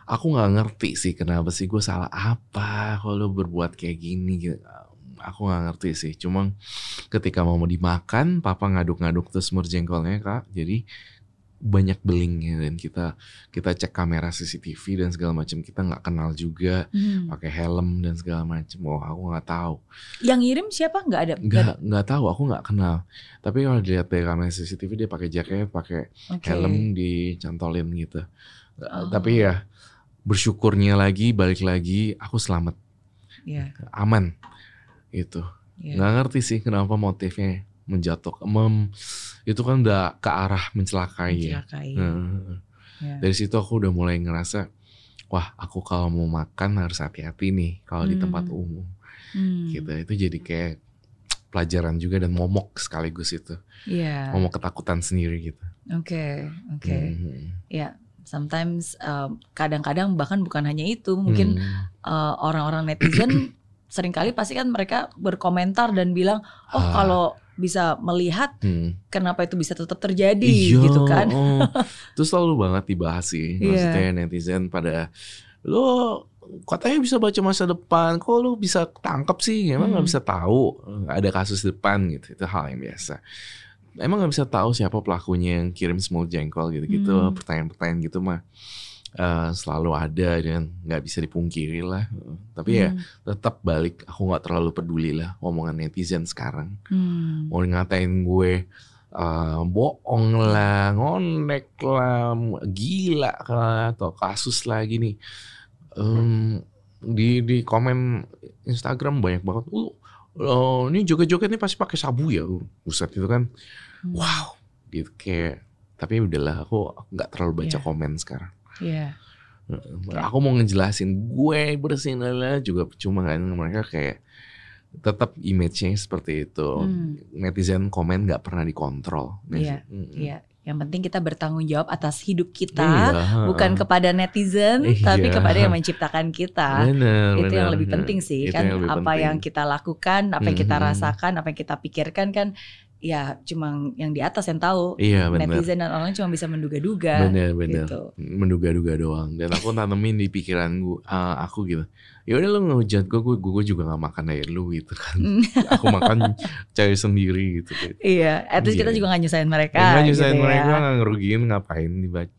aku nggak ngerti sih kenapa sih gue salah apa kalau berbuat kayak gini gitu. Aku nggak ngerti sih. Cuma ketika mau dimakan, papa ngaduk-ngaduk terus semur jengkolnya kak. Jadi banyak belingnya dan kita kita cek kamera CCTV dan segala macam kita nggak kenal juga hmm. pakai helm dan segala macam oh aku nggak tahu yang ngirim siapa nggak ada nggak nggak tahu aku nggak kenal tapi kalau dilihat dari kamera CCTV dia pakai jaket pakai okay. helm dicantolin gitu oh. tapi ya bersyukurnya lagi balik lagi aku selamat yeah. aman itu yeah. nggak ngerti sih kenapa motifnya menjatuh mem itu kan udah ke arah mencelakai, ya. mencelakai. ya yeah. dari situ aku udah mulai ngerasa wah aku kalau mau makan harus hati-hati nih kalau hmm. di tempat hmm. umum hmm. gitu itu jadi kayak pelajaran juga dan momok sekaligus itu yeah. momok ketakutan sendiri gitu oke okay, oke okay. -hmm. ya yeah sometimes kadang uh, kadang-kadang bahkan bukan hanya itu mungkin hmm. uh, orang-orang netizen (clears throat) seringkali pasti kan mereka berkomentar dan bilang oh ah. kalau bisa melihat hmm. kenapa itu bisa tetap terjadi Iyo, gitu kan oh. (laughs) itu selalu banget dibahas sih iya. maksudnya yeah. netizen pada lo katanya bisa baca masa depan kok lo bisa tangkap sih emang nggak hmm. bisa tahu ada kasus depan gitu itu hal yang biasa emang nggak bisa tahu siapa pelakunya yang kirim semua jengkol gitu-gitu hmm. pertanyaan-pertanyaan gitu mah uh, selalu ada dan nggak bisa dipungkiri lah tapi ya hmm. ya tetap balik aku nggak terlalu peduli lah omongan netizen sekarang hmm. mau ngatain gue uh, bohong lah ngonek lah gila lah atau kasus lagi nih um, di di komen Instagram banyak banget uh, oh, ini joget-joget ini pasti pakai sabu ya pusat itu kan hmm. wow gitu kayak tapi udahlah aku nggak terlalu baca yeah. komen sekarang yeah. Iya. aku mau ngejelasin gue bersin juga cuma kan mereka kayak tetap image-nya seperti itu hmm. netizen komen nggak pernah dikontrol iya hmm. iya yang penting kita bertanggung jawab atas hidup kita, iya. bukan kepada netizen, iya. tapi kepada yang menciptakan kita. Benar, itu benar. yang lebih penting sih, kan yang apa penting. yang kita lakukan, apa yang kita mm-hmm. rasakan, apa yang kita pikirkan kan ya cuma yang di atas yang tahu. Iya benar. Netizen dan orang cuma bisa menduga-duga. Gitu. Menduga-duga doang. Dan aku tanemin di pikiran gua, uh, eh, aku gitu. Ya udah lo ngehujat gua, gua gue juga gak makan air lu gitu kan. Mm. (laughs) aku makan cari sendiri gitu. Iya, at least kita iya. juga gak nyusahin mereka. Iya, gak nyusahin gitu ya. mereka, ya. gak ngerugiin, ngapain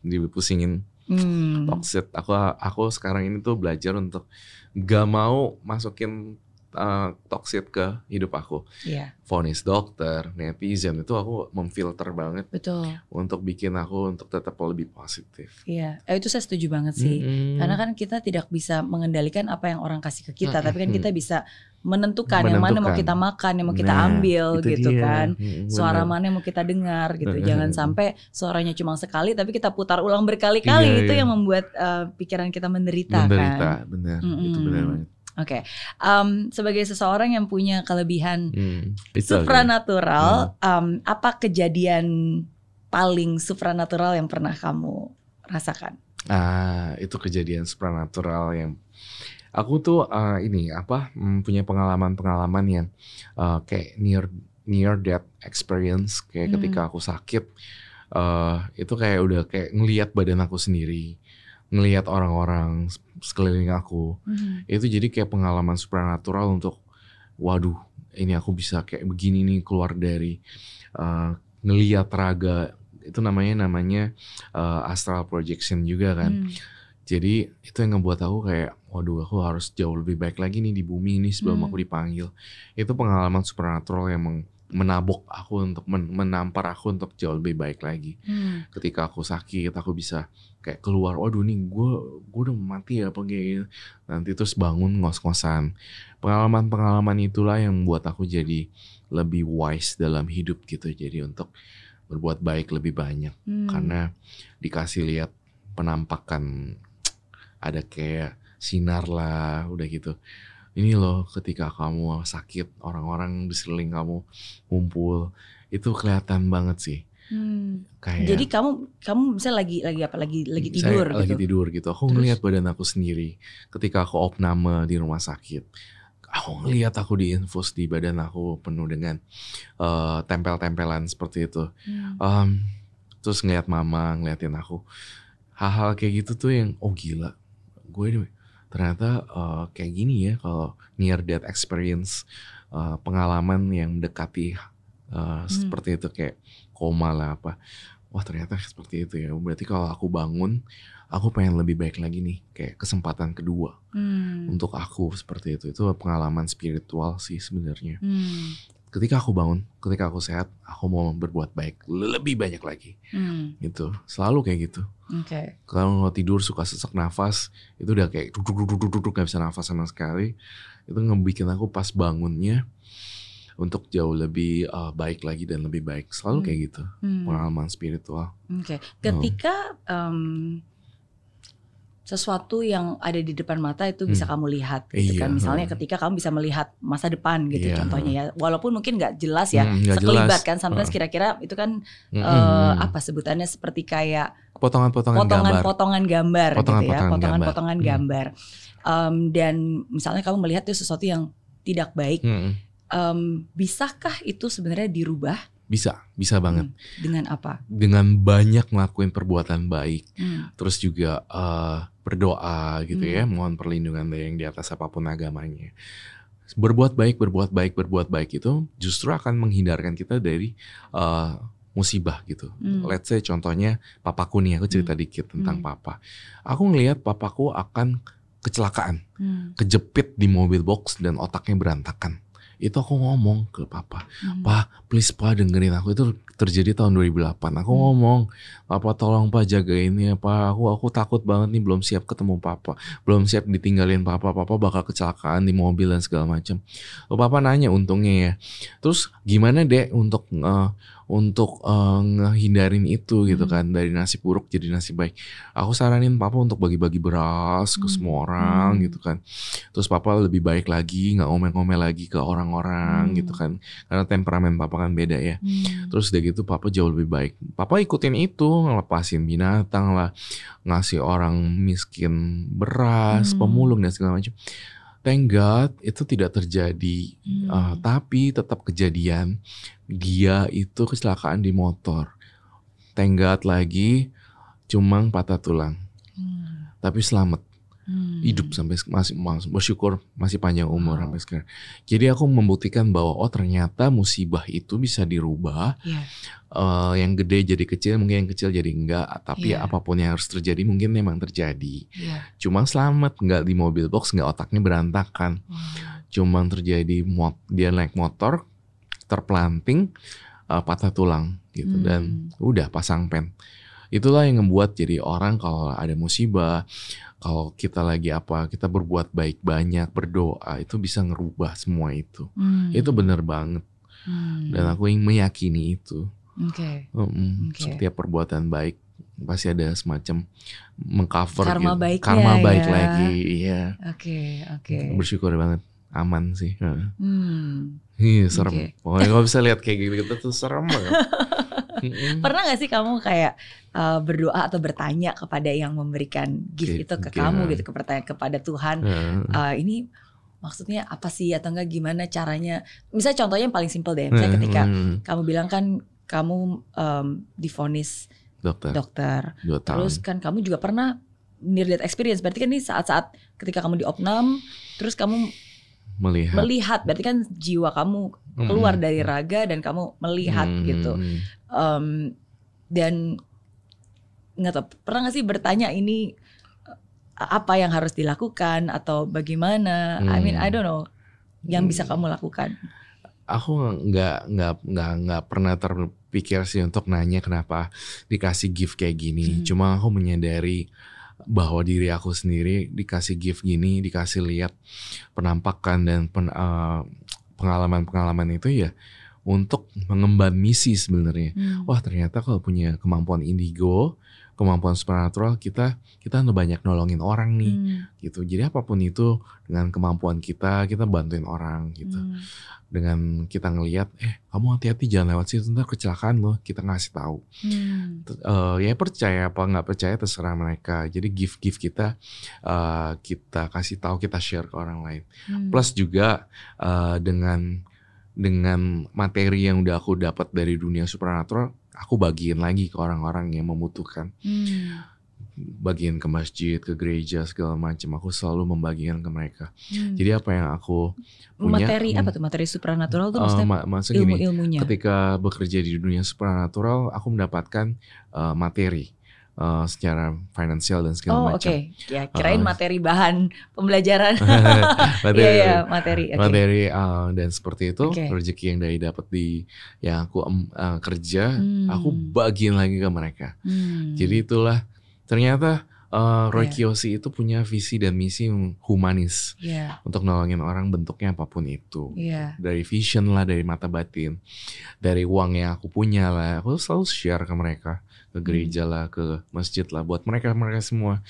dipusingin. Hmm. Toxic. Aku aku sekarang ini tuh belajar untuk gak mau masukin uh, toxic ke hidup aku. Yeah. Vonis dokter, netizen itu aku memfilter banget. Betul. Untuk bikin aku untuk tetap lebih positif. Iya, yeah. eh, itu saya setuju banget sih. Mm-hmm. Karena kan kita tidak bisa mengendalikan apa yang orang kasih ke kita, mm-hmm. tapi kan kita bisa menentukan, menentukan yang mana mau kita makan, yang mau kita nah, ambil gitu dia. kan. Mm, Suara mana yang mau kita dengar gitu. Jangan sampai suaranya cuma sekali tapi kita putar ulang berkali-kali yeah, itu yeah. yang membuat uh, pikiran kita menderita, menderita kan. Menderita, benar. Mm-hmm. Itu benar banget. Oke, okay. um, sebagai seseorang yang punya kelebihan hmm, supranatural, hmm. um, apa kejadian paling supranatural yang pernah kamu rasakan? Ah, itu kejadian supranatural yang aku tuh uh, ini apa mm, punya pengalaman-pengalaman yang uh, kayak near near death experience kayak hmm. ketika aku sakit uh, itu kayak udah kayak ngelihat badan aku sendiri ngelihat orang-orang sekeliling aku hmm. itu jadi kayak pengalaman supernatural untuk waduh ini aku bisa kayak begini nih keluar dari uh, ngelihat raga itu namanya namanya uh, astral projection juga kan hmm. jadi itu yang ngebuat aku kayak waduh aku harus jauh lebih baik lagi nih di bumi ini sebelum hmm. aku dipanggil itu pengalaman supernatural yang meng menabok aku untuk men menampar aku untuk jauh lebih baik lagi. Hmm. Ketika aku sakit, aku bisa kayak keluar waduh nih gue gue udah mati ya apa nanti terus bangun ngos-ngosan pengalaman-pengalaman itulah yang membuat aku jadi lebih wise dalam hidup gitu jadi untuk berbuat baik lebih banyak hmm. karena dikasih lihat penampakan ada kayak sinar lah udah gitu ini loh ketika kamu sakit orang-orang di seling kamu kumpul itu kelihatan banget sih Hmm. Kayak, Jadi kamu kamu bisa lagi lagi apa lagi lagi tidur saya gitu. lagi tidur gitu. Aku ngelihat badan aku sendiri ketika aku opname di rumah sakit. Aku ngelihat aku diinfus di badan aku penuh dengan uh, tempel-tempelan seperti itu. Hmm. Um, terus ngelihat mama ngeliatin aku hal-hal kayak gitu tuh yang oh gila gue ternyata uh, kayak gini ya kalau near death experience uh, pengalaman yang mendekati uh, hmm. seperti itu kayak koma lah apa wah ternyata seperti itu ya berarti kalau aku bangun aku pengen lebih baik lagi nih kayak kesempatan kedua hmm. untuk aku seperti itu itu pengalaman spiritual sih sebenarnya hmm. ketika aku bangun ketika aku sehat aku mau berbuat baik lebih banyak lagi hmm. gitu selalu kayak gitu okay. kalau mau tidur suka sesak nafas itu udah kayak duduk duduk duduk nggak bisa nafas sama sekali itu ngebikin aku pas bangunnya untuk jauh lebih uh, baik lagi dan lebih baik selalu hmm. kayak gitu hmm. pengalaman spiritual. Oke, okay. ketika um, sesuatu yang ada di depan mata itu bisa hmm. kamu lihat gitu iya. kan misalnya ketika kamu bisa melihat masa depan gitu yeah. contohnya ya walaupun mungkin nggak jelas ya hmm, gak sekelibat jelas. kan Sampai kira-kira itu kan hmm. uh, apa sebutannya seperti kayak potongan-potongan gambar potongan-potongan gambar potongan, gitu ya potongan gambar, potongan, gambar. Hmm. Um, dan misalnya kamu melihat itu sesuatu yang tidak baik hmm um, bisakah itu sebenarnya dirubah? Bisa, bisa hmm, banget. Hmm. Dengan apa? Dengan banyak ngelakuin perbuatan baik, hmm. terus juga uh, berdoa gitu ya, hmm. ya, mohon perlindungan dari yang di atas apapun agamanya. Berbuat baik, berbuat baik, berbuat baik itu justru akan menghindarkan kita dari uh, musibah gitu. Hmm. Let's say contohnya papaku nih, aku cerita hmm. dikit tentang hmm. papa. Aku ngelihat papaku akan kecelakaan, hmm. kejepit di mobil box dan otaknya berantakan itu aku ngomong ke papa, hmm. "Pa, please pa dengerin aku." Itu terjadi tahun 2008. Aku hmm. ngomong, "Papa tolong pa jagain ya, Pa. Aku aku takut banget nih belum siap ketemu papa, belum siap ditinggalin papa. Papa bakal kecelakaan di mobil dan segala macam." Papa nanya untungnya ya. Terus gimana, Dek, untuk uh, untuk uh, ngehindarin itu gitu hmm. kan dari nasi buruk jadi nasi baik. Aku saranin papa untuk bagi-bagi beras ke hmm. semua orang hmm. gitu kan. Terus papa lebih baik lagi nggak ngomel-ngomel lagi ke orang-orang hmm. gitu kan. Karena temperamen papa kan beda ya. Hmm. Terus udah gitu papa jauh lebih baik. Papa ikutin itu ngelepasin binatang lah, ngasih orang miskin beras, hmm. pemulung dan segala macam. Thank God itu tidak terjadi, hmm. uh, tapi tetap kejadian. Dia itu kecelakaan di motor. Thank God lagi, cuma patah tulang, hmm. tapi selamat hmm. hidup sampai masih bersyukur masih panjang umur wow. sampai sekarang. Jadi aku membuktikan bahwa oh ternyata musibah itu bisa dirubah. Yeah. Iya. Uh, yang gede jadi kecil mungkin yang kecil jadi enggak. Tapi yeah. apapun yang harus terjadi mungkin memang terjadi. Yeah. Cuma selamat enggak di mobil box enggak otaknya berantakan. Wow. Cuma terjadi mot dia naik motor terplanting uh, eh, patah tulang gitu hmm. dan udah pasang pen. Itulah yang membuat jadi orang kalau ada musibah kalau kita lagi apa kita berbuat baik banyak berdoa itu bisa ngerubah semua itu hmm. itu bener banget hmm. dan aku ingin meyakini itu okay. Um, okay. setiap perbuatan baik pasti ada semacam mengcover karma gitu. baik karma ya, baik ya. lagi ya oke okay, oke okay. bersyukur banget aman sih hmm. Iya, serem. Okay. Pokoknya kalau bisa lihat kayak gitu, gitu tuh serem banget. (laughs) hmm Pernah gak sih kamu kayak uh, berdoa atau bertanya kepada yang memberikan gift okay. itu ke okay. kamu gitu, ke pertanyaan kepada Tuhan, Mm-hmm. uh, ini maksudnya apa sih atau enggak gimana caranya? Misalnya contohnya yang paling simpel deh, misalnya mm-hmm. ketika kamu bilang kan kamu um, difonis dokter, dokter, terus kan kamu juga pernah near death experience, berarti kan ini saat-saat ketika kamu di diopnam, terus kamu melihat. Melihat berarti kan jiwa kamu keluar hmm. dari raga dan kamu melihat hmm. gitu. Um, dan nggak tau pernah gak sih bertanya ini e, apa yang harus dilakukan atau bagaimana? Hmm. I mean I hmm. don't know yang bisa hmm. kamu lakukan. Aku nggak nggak nggak nggak pernah terpikir sih untuk nanya kenapa dikasih gift kayak gini. Hmm. Cuma aku menyadari bahwa diri aku sendiri dikasih gift gini, dikasih lihat penampakan dan pen, eh, pengalaman-pengalaman itu ya untuk mengemban misi sebenarnya. Hmm. Wah ternyata kalau punya kemampuan indigo, kemampuan supernatural kita kita banyak nolongin orang nih hmm. gitu jadi apapun itu dengan kemampuan kita kita bantuin orang gitu hmm. dengan kita ngelihat eh kamu hati-hati jangan lewat situ ntar kecelakaan loh kita ngasih tahu hmm. uh, ya percaya apa nggak percaya terserah mereka jadi gift gift kita uh, kita kasih tahu kita share ke orang lain hmm. plus juga uh, dengan dengan materi yang udah aku dapat dari dunia supernatural aku bagiin lagi ke orang-orang yang membutuhkan. Hmm. Bagian ke masjid, ke gereja segala macam. Aku selalu membagikan ke mereka. Hmm. Jadi apa yang aku punya materi apa hmm. tuh materi supranatural tuh eh, maksudnya uh, ilmu-ilmunya. Ketika bekerja di dunia supranatural, aku mendapatkan uh, materi uh, secara finansial dan segala oh, macam. Oke, okay. ya eh, kirain uh, materi bahan pembelajaran. (laughs) materi, ya, ya, materi, okay. materi uh, dan seperti itu okay. rezeki yang dari dapat di yang aku uh, kerja, hmm. aku bagiin lagi ke mereka. Hmm. Jadi itulah ternyata uh, Roy yeah. Kiyoshi itu punya visi dan misi humanis yeah. untuk nolongin orang bentuknya apapun itu yeah. dari vision lah dari mata batin dari uang yang aku punya lah aku selalu share ke mereka ke gereja lah, ke masjid lah buat mereka-mereka semua.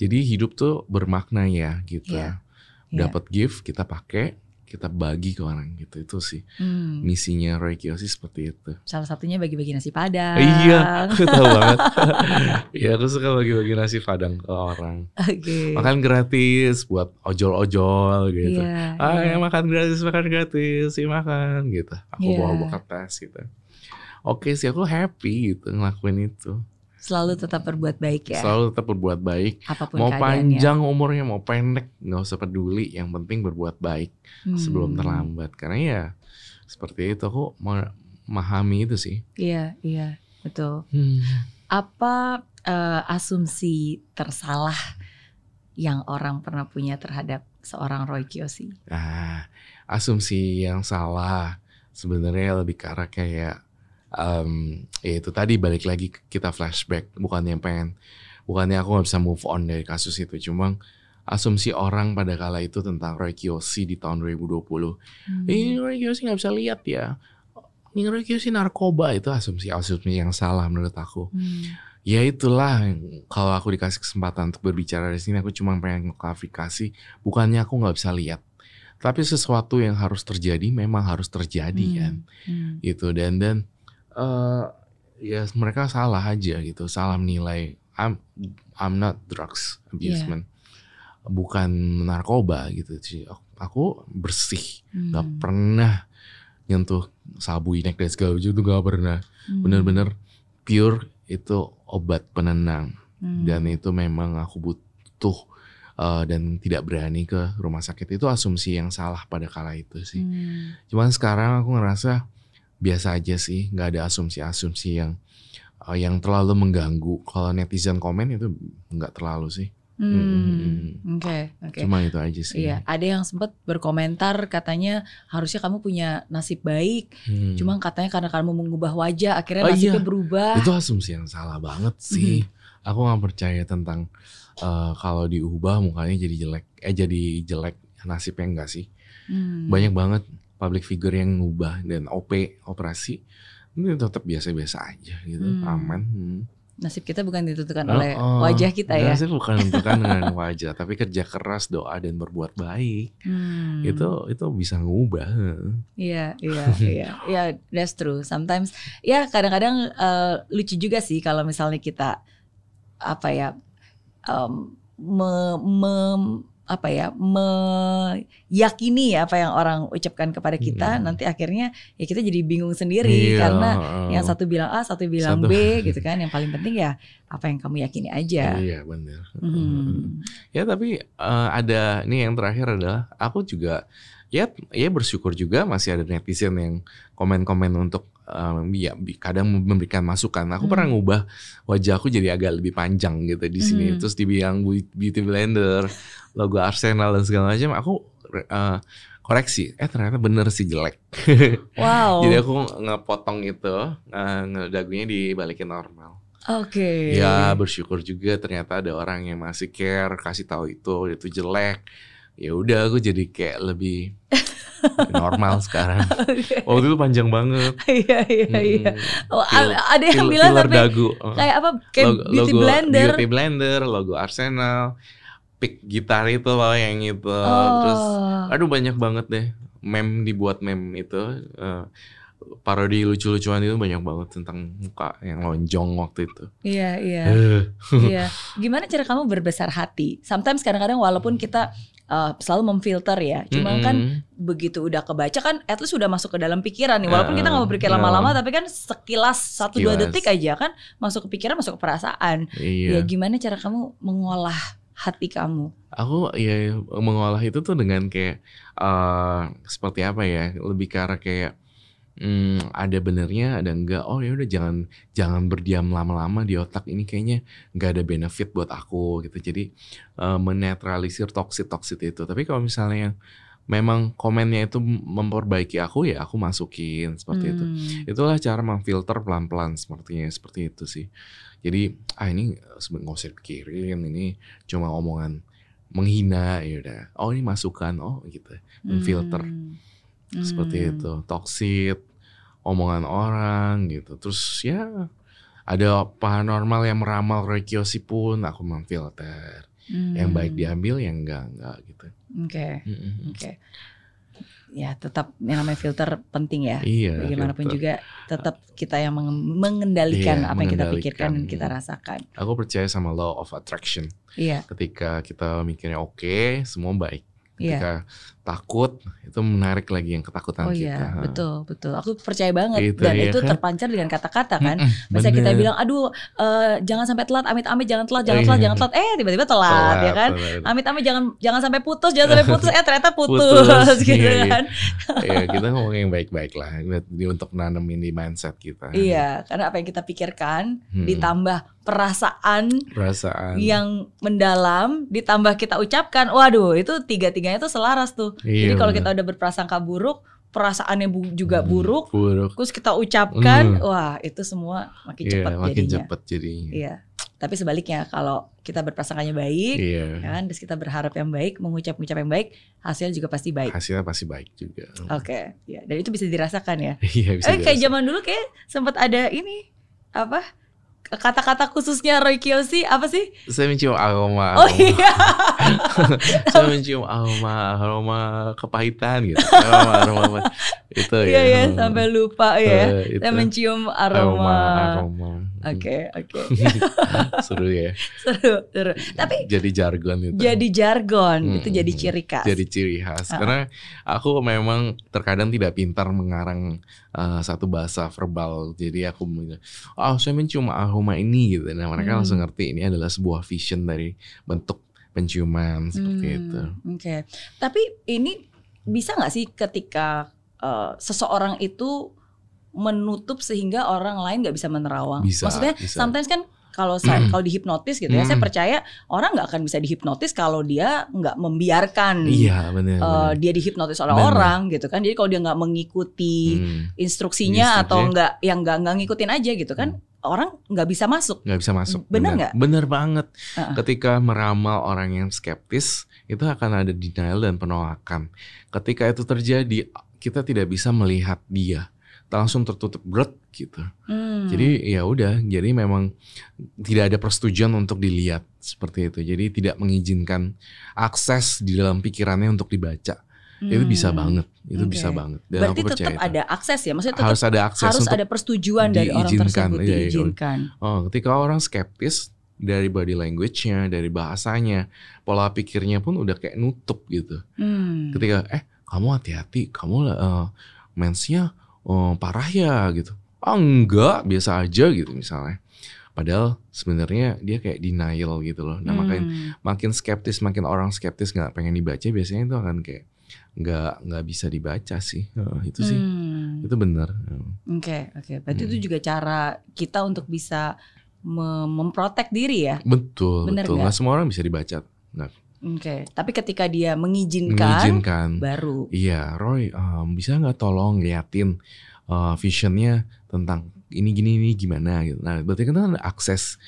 Jadi hidup tuh bermakna ya gitu. Yeah. Iya. Dapat yeah. gift kita pakai, kita bagi ke orang gitu itu sih hmm. misinya Roy Kiyoshi seperti itu salah satunya bagi-bagi nasi padang iya (laughs) aku tahu banget (laughs) ya aku suka bagi-bagi nasi padang ke orang okay. makan gratis buat ojol-ojol gitu yeah, ah iya. yeah. makan gratis makan gratis sih makan gitu aku yeah. bawa bawa kertas gitu oke okay sih aku happy gitu ngelakuin itu selalu tetap berbuat baik ya selalu tetap berbuat baik Apapun mau panjang umurnya mau pendek nggak usah peduli yang penting berbuat baik hmm. sebelum terlambat karena ya seperti itu aku memahami itu sih iya iya betul hmm. apa uh, asumsi tersalah yang orang pernah punya terhadap seorang Roy Kiyoshi? Ah, asumsi yang salah sebenarnya lebih ke arah kayak um, ya itu tadi balik lagi kita flashback bukannya pengen bukannya aku nggak bisa move on dari kasus itu cuma asumsi orang pada kala itu tentang Roy Kiyoshi di tahun 2020 hmm. ini eh, Roy Kiyoshi nggak bisa lihat ya ini Roy Kiyoshi narkoba itu asumsi asumsi yang salah menurut aku hmm. ya itulah kalau aku dikasih kesempatan untuk berbicara di sini aku cuma pengen klarifikasi bukannya aku nggak bisa lihat tapi sesuatu yang harus terjadi memang harus terjadi hmm. kan hmm. itu dan dan uh, ya mereka salah aja gitu, salah menilai. I'm I'm not drugs abusement, yeah. bukan narkoba gitu sih. Aku bersih, hmm. nggak hmm. pernah nyentuh sabu inek dan segala macam itu nggak pernah. Hmm. Bener-bener pure itu obat penenang hmm. dan itu memang aku butuh uh, dan tidak berani ke rumah sakit itu asumsi yang salah pada kala itu sih. Hmm. Cuman sekarang aku ngerasa biasa aja sih, nggak ada asumsi-asumsi yang uh, yang terlalu mengganggu. Kalau netizen komen itu nggak terlalu sih. Hmm, hmm, hmm, oke, okay, Okay. Cuma itu aja sih. Iya, ada yang sempat berkomentar katanya harusnya kamu punya nasib baik. Hmm. Cuma katanya karena kamu mengubah wajah, akhirnya oh, iya. nasibnya iya. berubah. Itu asumsi yang salah banget sih. Hmm. Aku nggak percaya tentang uh, kalau diubah mukanya jadi jelek, eh jadi jelek nasibnya enggak sih. Hmm. Banyak banget public figure yang ngubah dan OP operasi ini tetap biasa-biasa aja gitu hmm. aman hmm. nasib kita bukan ditentukan oh, oleh wajah kita ya nasib bukan ditentukan dengan (laughs) wajah tapi kerja keras doa dan berbuat baik hmm. itu itu bisa ngubah iya iya iya (laughs) ya that's true sometimes ya kadang-kadang uh, lucu juga sih kalau misalnya kita apa ya um, me, me, apa ya meyakini ya apa yang orang ucapkan kepada kita hmm. nanti akhirnya ya kita jadi bingung sendiri iya. karena yang satu bilang A satu bilang satu. B gitu kan yang paling penting ya apa yang kamu yakini aja iya benar hmm. ya tapi uh, ada ini yang terakhir adalah aku juga ya ya bersyukur juga masih ada netizen yang komen-komen untuk um, ya kadang memberikan masukan. Aku hmm. pernah ngubah wajah aku jadi agak lebih panjang gitu di sini. Hmm. Terus dibilang beauty blender logo Arsenal dan segala macam aku uh, koreksi eh ternyata bener sih jelek (laughs) wow jadi aku ngepotong itu uh, dagunya dibalikin normal Oke. Okay. Ya bersyukur juga ternyata ada orang yang masih care kasih tahu itu itu jelek. Ya udah aku jadi kayak lebih (laughs) normal sekarang. Okay. Waktu itu panjang banget. (laughs) Iya iya hmm. iya. Oh, ada yang bilang tapi dagu. kayak apa? Kayak logo, beauty logo, blender. Beauty blender, logo Arsenal pick gitar itu loh yang itu oh. terus aduh banyak banget deh mem dibuat mem itu uh, parodi lucu-lucuan itu banyak banget tentang muka yang lonjong waktu itu. Iya, iya. Eh. (laughs) iya. Gimana cara kamu berbesar hati? Sometimes kadang-kadang walaupun hmm. kita uh, selalu memfilter ya, cuma mm -hmm. kan begitu udah kebaca kan at least udah masuk ke dalam pikiran nih. Walaupun uh, kita ah, gak mau berpikir lama-lama tapi kan sekilas satu dua detik aja kan masuk ke pikiran, masuk ke perasaan. Iya. Ya gimana cara kamu mengolah hati kamu? Aku ya mengolah itu tuh dengan kayak uh, seperti apa ya? Lebih ke arah kayak hmm, ada benernya ada enggak oh ya udah jangan jangan berdiam lama-lama di otak ini kayaknya nggak ada benefit buat aku gitu jadi uh, menetralisir toxic toxic itu tapi kalau misalnya yang memang komennya itu memperbaiki aku ya aku masukin seperti hmm. itu itulah cara memfilter pelan-pelan sepertinya seperti itu sih jadi ah ini eh, sebenarnya nggak usah ini cuma omongan menghina ya udah. Oh ini masukan oh gitu filter hmm. seperti hmm. itu toksit omongan orang gitu. Terus ya ada paranormal yang meramal rekiosi pun aku memfilter. Hmm. Yang baik hmm. diambil, yang enggak enggak gitu. Oke. Okay. Oke. Okay ya tetap yang namanya filter penting ya. Iya. Bagaimanapun filter. juga tetap kita yang mengendalikan iya, apa yang mengendalikan. kita pikirkan dan kita rasakan. Aku percaya sama law of attraction. Iya. Ketika kita mikirnya oke, okay, semua baik. Iya. Ketika iya takut itu menarik lagi yang ketakutan oh, iya, kita. Oh iya, betul, betul. Aku percaya banget itu, dan ya itu kan? terpancar dengan kata-kata kan. Misalnya kita bilang aduh uh, jangan sampai telat, amit-amit jangan telat, jangan oh iya. telat, jangan telat. Eh tiba-tiba telat, telat ya kan. Amit-amit jangan jangan sampai putus, jangan sampai putus. Eh ternyata putus, putus (laughs) gitu iya, iya, kan. Iya, kita ngomong yang baik-baik lah untuk nanemin di mindset kita. Iya, karena apa yang kita pikirkan hmm. ditambah perasaan, perasaan yang mendalam ditambah kita ucapkan, waduh itu tiga-tiganya itu selaras tuh Iya, Jadi kalau kita udah berprasangka buruk, perasaannya bu juga hmm, buruk, buruk, terus kita ucapkan, hmm. wah itu semua makin yeah, cepat makin cepat jadinya. Iya. Tapi sebaliknya kalau kita berprasangkanya baik, yeah. Ya kan, terus kita berharap yang baik, mengucap-ucap yang baik, hasilnya juga pasti baik. Hasilnya pasti baik juga. Oke, okay. ya. Dan itu bisa dirasakan ya. Iya bisa. Eh, kayak zaman dulu kayak sempat ada ini apa? kata-kata khususnya Roy Kiyoshi apa sih? Saya mencium aroma. Oh aroma. Oh iya. (laughs) saya mencium aroma aroma kepahitan gitu. Aroma aroma aroma. itu iya, iya ya. Iya sampai lupa ya. Uh, Saya mencium aroma. Aroma aroma. Hmm. Oke, oke. (laughs) Seru ya. (laughs) Seru, seru. Tapi jadi jargon itu. Jadi jargon, hmm, itu jadi hmm. ciri khas. Jadi ciri khas. uh huh Karena aku memang terkadang tidak pintar mengarang uh, satu bahasa verbal. Jadi aku oh saya mencium aroma ini gitu. Nah, mereka hmm. langsung ngerti ini adalah sebuah vision dari bentuk penciuman seperti hmm, itu. Oke. Okay. Tapi ini bisa nggak sih ketika uh, seseorang itu menutup sehingga orang lain nggak bisa menerawang. Bisa, Maksudnya bisa. sometimes kan kalau saya mm. kalau dihipnotis gitu ya, saya hmm. percaya orang nggak akan bisa dihipnotis kalau dia nggak membiarkan iya, bener, uh, eh, bener. dia dihipnotis oleh bener. orang gitu kan. Jadi kalau dia nggak mengikuti mm. instruksinya Instruksi. atau nggak yang nggak nggak ngikutin aja gitu kan, mm orang nggak bisa masuk. Nggak bisa masuk. Bener nggak? Bener. banget. Uh-uh. Ketika meramal orang yang skeptis, itu akan ada denial dan penolakan. Ketika itu terjadi, kita tidak bisa melihat dia langsung tertutup berat gitu. Hmm. Jadi ya udah, jadi memang tidak ada persetujuan untuk dilihat seperti itu. Jadi tidak mengizinkan akses di dalam pikirannya untuk dibaca. Hmm. Itu bisa banget, itu okay. bisa banget. Dan Berarti aku percaya tetap itu. ada akses ya, maksudnya harus ada akses, harus ada persetujuan dari orang tersebut iya, diizinkan. Iya, iya. Oh, ketika orang skeptis dari body language-nya, dari bahasanya, pola pikirnya pun udah kayak nutup gitu. Hmm. Ketika eh kamu hati-hati, kamu uh, mensnya oh, parah ya gitu. Ah oh, enggak, biasa aja gitu misalnya. Padahal sebenarnya dia kayak denial gitu loh. Nah hmm. makin makin skeptis, makin orang skeptis nggak pengen dibaca, biasanya itu akan kayak nggak nggak bisa dibaca sih. Oh, itu sih, hmm. itu benar. Oke okay, oke. Okay. Berarti hmm. itu juga cara kita untuk bisa mem memprotek diri ya. Betul bener betul. Gak? Gak semua orang bisa dibaca. Nah, Oke, okay. tapi ketika dia mengizinkan, mengizinkan baru. Iya, Roy, um, bisa nggak tolong liatin uh, visionnya tentang ini gini ini gimana gitu. Nah, berarti kan ada akses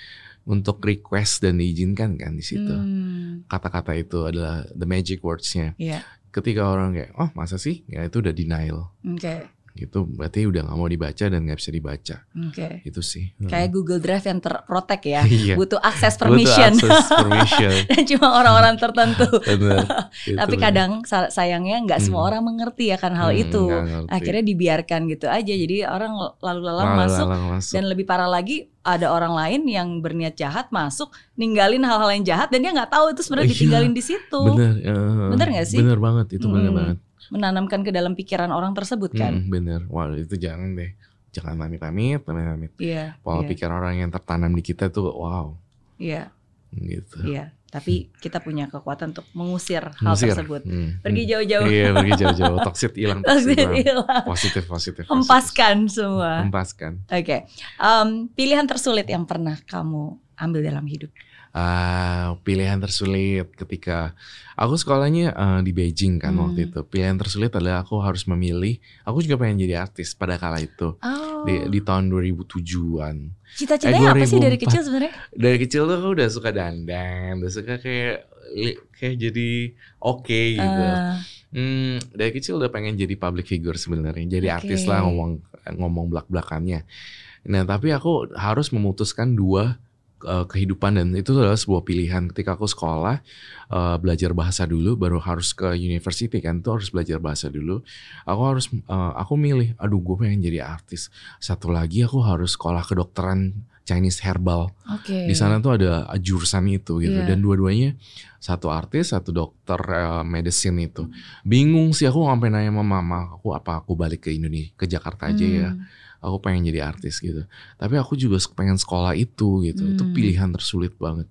untuk request dan diizinkan kan di situ. kata hmm. Kata-kata itu adalah the magic wordsnya. nya Yeah. Ketika orang kayak, oh masa sih? Ya itu udah denial. Oke. Okay gitu berarti udah nggak mau dibaca dan nggak bisa dibaca. Oke. Okay. Itu sih. Hmm. Kayak Google Drive yang terprotek ya. Iya. Butuh akses permission. Butuh (laughs) permission. dan cuma orang-orang tertentu. (laughs) (laughs) Tapi kadang sayangnya nggak semua hmm. orang mengerti akan hal hmm, itu. Akhirnya dibiarkan gitu aja. Jadi orang lalu lalang masuk, masuk dan lebih parah lagi ada orang lain yang berniat jahat masuk, ninggalin hal-hal yang jahat dan dia nggak tahu itu sebenarnya iya. ditinggalin iya, di situ. Bener. Uh, bener nggak sih? Bener banget. Itu bener hmm. banget menanamkan ke dalam pikiran orang tersebut kan. Hmm, bener. Wah itu jangan deh. Jangan pamit-pamit, pamit-pamit. Iya. Pola yeah. pikiran orang yang tertanam di kita tuh wow. Iya. Gitu. Iya. Tapi kita punya kekuatan untuk mengusir hal Musir. tersebut. Hmm, hmm. Pergi jauh-jauh. Iya, pergi jauh-jauh. Toksit hilang. Toksit hilang. Positif, positif. Hempaskan semua. Hempaskan. Oke. Okay. Um, pilihan tersulit yang pernah kamu ambil dalam hidup? uh, pilihan tersulit ketika aku sekolahnya uh, di Beijing kan hmm. waktu itu pilihan tersulit adalah aku harus memilih aku juga pengen jadi artis pada kala itu oh. di, di tahun 2007an cita-citanya eh, apa sih dari kecil sebenarnya dari kecil tuh aku udah suka dandan udah suka kayak kayak jadi oke okay, gitu uh. Hmm, dari kecil udah pengen jadi public figure sebenarnya, jadi okay. artis lah ngomong ngomong belak belakannya. Nah tapi aku harus memutuskan dua Eh, kehidupan dan itu adalah sebuah pilihan ketika aku sekolah uh, belajar bahasa dulu baru harus ke university kan itu harus belajar bahasa dulu aku harus uh, aku milih aduh gue pengen jadi artis satu lagi aku harus sekolah kedokteran Chinese herbal okay. di sana tuh ada jurusan itu gitu yeah. dan dua-duanya satu artis satu dokter uh, medicine itu bingung sih aku sampai nanya sama mama aku apa aku balik ke Indonesia ke Jakarta aja ya? hmm. ya aku pengen jadi artis gitu tapi aku juga pengen sekolah itu gitu hmm. itu pilihan tersulit banget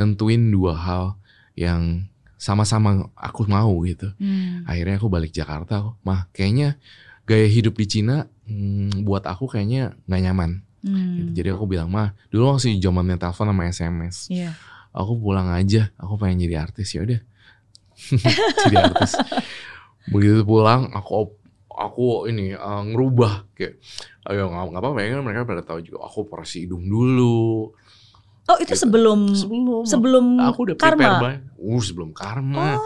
nentuin dua hal yang sama-sama aku mau gitu hmm. akhirnya aku balik Jakarta mah kayaknya gaya hidup di Cina hmm, buat aku kayaknya nggak nyaman hmm. gitu. jadi aku bilang mah dulu masih zamannya telepon sama SMS yeah. aku pulang aja aku pengen jadi artis ya udah (laughs) jadi artis begitu pulang aku aku ini uh, ngerubah kayak ayo nggak apa-apa ya kan mereka pada tahu juga aku operasi hidung dulu oh itu gitu. sebelum sebelum sebelum aku udah karma. banyak. uh sebelum karma oh,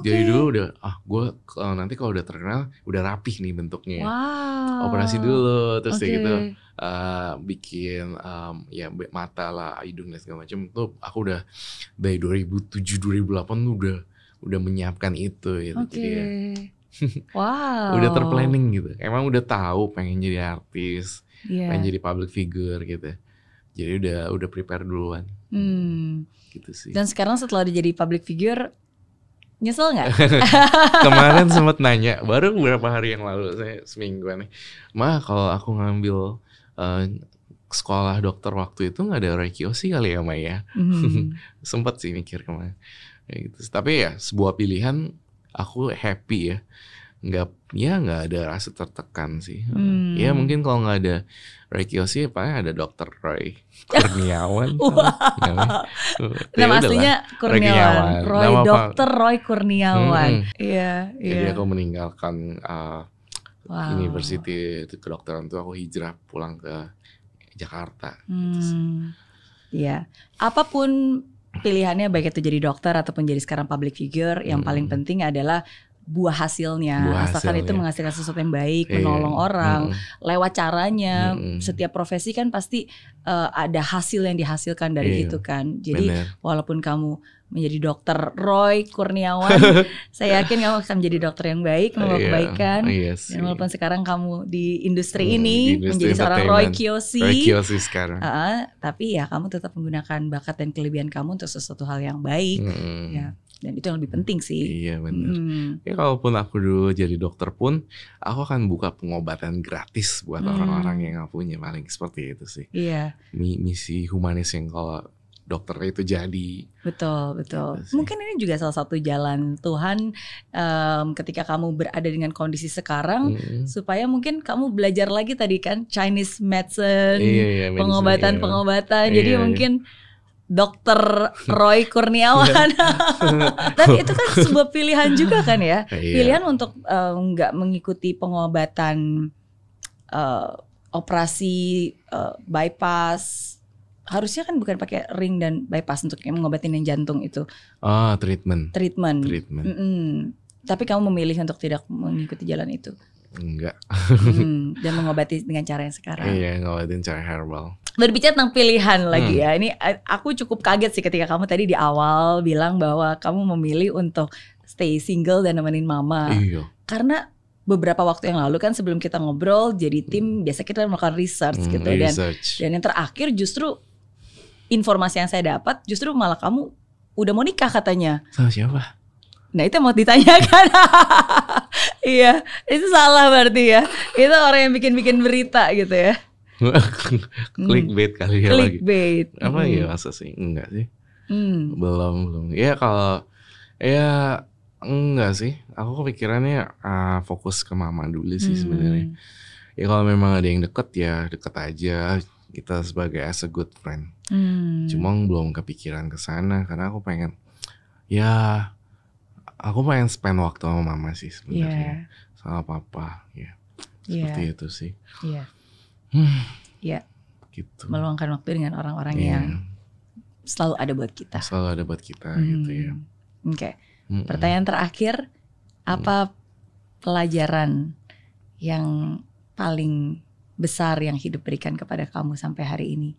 okay. jadi dulu udah ah gue uh, nanti kalau udah terkenal udah rapih nih bentuknya wow. operasi dulu terus okay. gitu uh, bikin um, ya mata lah hidung dan segala macam tuh aku udah dari 2007 2008 tuh udah udah menyiapkan itu gitu okay. jadi ya Wow. udah terplanning gitu. Emang udah tahu pengen jadi artis, yeah. pengen jadi public figure gitu. Jadi udah udah prepare duluan. Hmm. Gitu sih. Dan sekarang setelah udah jadi public figure nyesel nggak? (laughs) Kemarin sempat nanya, baru beberapa hari yang lalu saya semingguan nih. Ma, kalau aku ngambil uh, sekolah dokter waktu itu nggak ada rekio sih kali ya Maya. Mm. (laughs) sempat sih mikir kemarin. Ya, gitu. Tapi ya sebuah pilihan aku happy ya nggak ya nggak ada rasa tertekan sih hmm. ya mungkin kalau nggak ada Roy Kiyoshi paling ada dokter Roy Kurniawan (laughs) wow. Nah, nama, ya aslinya Kurniawan Roy, Roy nama dokter Roy Kurniawan hmm. iya hmm. yeah, yeah. jadi iya. aku meninggalkan uh, wow. university kedokteran tuh aku hijrah pulang ke Jakarta hmm. gitu sih. Ya, apapun pilihannya baik itu jadi dokter ataupun jadi sekarang public figure yang hmm. paling penting adalah buah hasilnya buah asalkan hasilnya. itu menghasilkan sesuatu yang baik e. menolong orang mm. lewat caranya mm. setiap profesi kan pasti uh, ada hasil yang dihasilkan dari e. itu kan jadi Bener. walaupun kamu menjadi dokter Roy Kurniawan. (laughs) saya yakin kamu akan menjadi dokter yang baik, iya, membawa yeah, kebaikan. Yes, iya Dan walaupun yeah. sekarang kamu di industri hmm, ini industri menjadi seorang Roy Kiyoshi. Roy Kiyoshi sekarang. Uh, tapi ya kamu tetap menggunakan bakat dan kelebihan kamu untuk sesuatu hal yang baik. Hmm. Ya. Dan itu yang lebih penting sih. Iya benar. Hmm. Ya kalaupun aku dulu jadi dokter pun, aku akan buka pengobatan gratis buat hmm. orang-orang hmm. yang nggak punya paling seperti itu sih. Iya. Misi humanis yang kalau dokternya itu jadi. Betul, betul. Gitu Mungkin ini juga salah satu jalan Tuhan um, ketika kamu berada dengan kondisi sekarang hmm. supaya mungkin kamu belajar lagi tadi kan Chinese medicine, iya, iya, pengobatan-pengobatan. Iya, pengobatan. iya. Jadi iya, mungkin Dokter Roy Kurniawan, dan iya. (laughs) itu kan sebuah pilihan juga kan ya, pilihan untuk nggak um, mengikuti pengobatan uh, operasi uh, bypass harusnya kan bukan pakai ring dan bypass untuk mengobatin yang jantung itu. Ah, treatment. Treatment. Treatment. Mm -mm. Tapi kamu memilih untuk tidak mengikuti jalan itu. Enggak. hmm, dan mengobati dengan cara yang sekarang. Iya, ngobatin cara herbal. Berbicara tentang pilihan lagi hmm. ya. Ini eh, aku cukup kaget sih ketika kamu tadi di awal bilang bahwa kamu memilih untuk stay single dan nemenin mama. Iya. Karena beberapa waktu yang lalu kan sebelum kita ngobrol jadi tim hmm. biasa kita melakukan research hmm, gitu dan dan yang terakhir justru informasi yang saya dapat justru malah kamu udah mau nikah katanya. Sama siapa? Nah itu mau ditanyakan. (laughs) iya, itu salah berarti ya. Itu orang yang bikin-bikin berita gitu ya. (laughs) Clickbait kali ya Clickbait. lagi. Clickbait. Apa ya hmm. masa sih? Enggak sih. Hmm. Belum, belum. Ya kalau ya enggak sih. Aku kepikirannya uh, fokus ke mama dulu sih hmm. sebenarnya. Ya kalau memang ada yang deket ya deket aja. Kita sebagai as a good friend. Hmm. Cuma belum kepikiran ke sana karena aku pengen ya aku pengen spend waktu sama mama sih sebenarnya. Yeah. Sama papa ya. Seperti yeah. itu sih. Iya. Yeah. Hmm. Yeah. Gitu. Meluangkan waktu dengan orang-orang yeah. yang selalu ada buat kita. Selalu ada buat kita hmm. gitu ya. Oke. Okay. Mm Pertanyaan terakhir, apa mm. pelajaran yang paling besar yang hidup berikan kepada kamu sampai hari ini?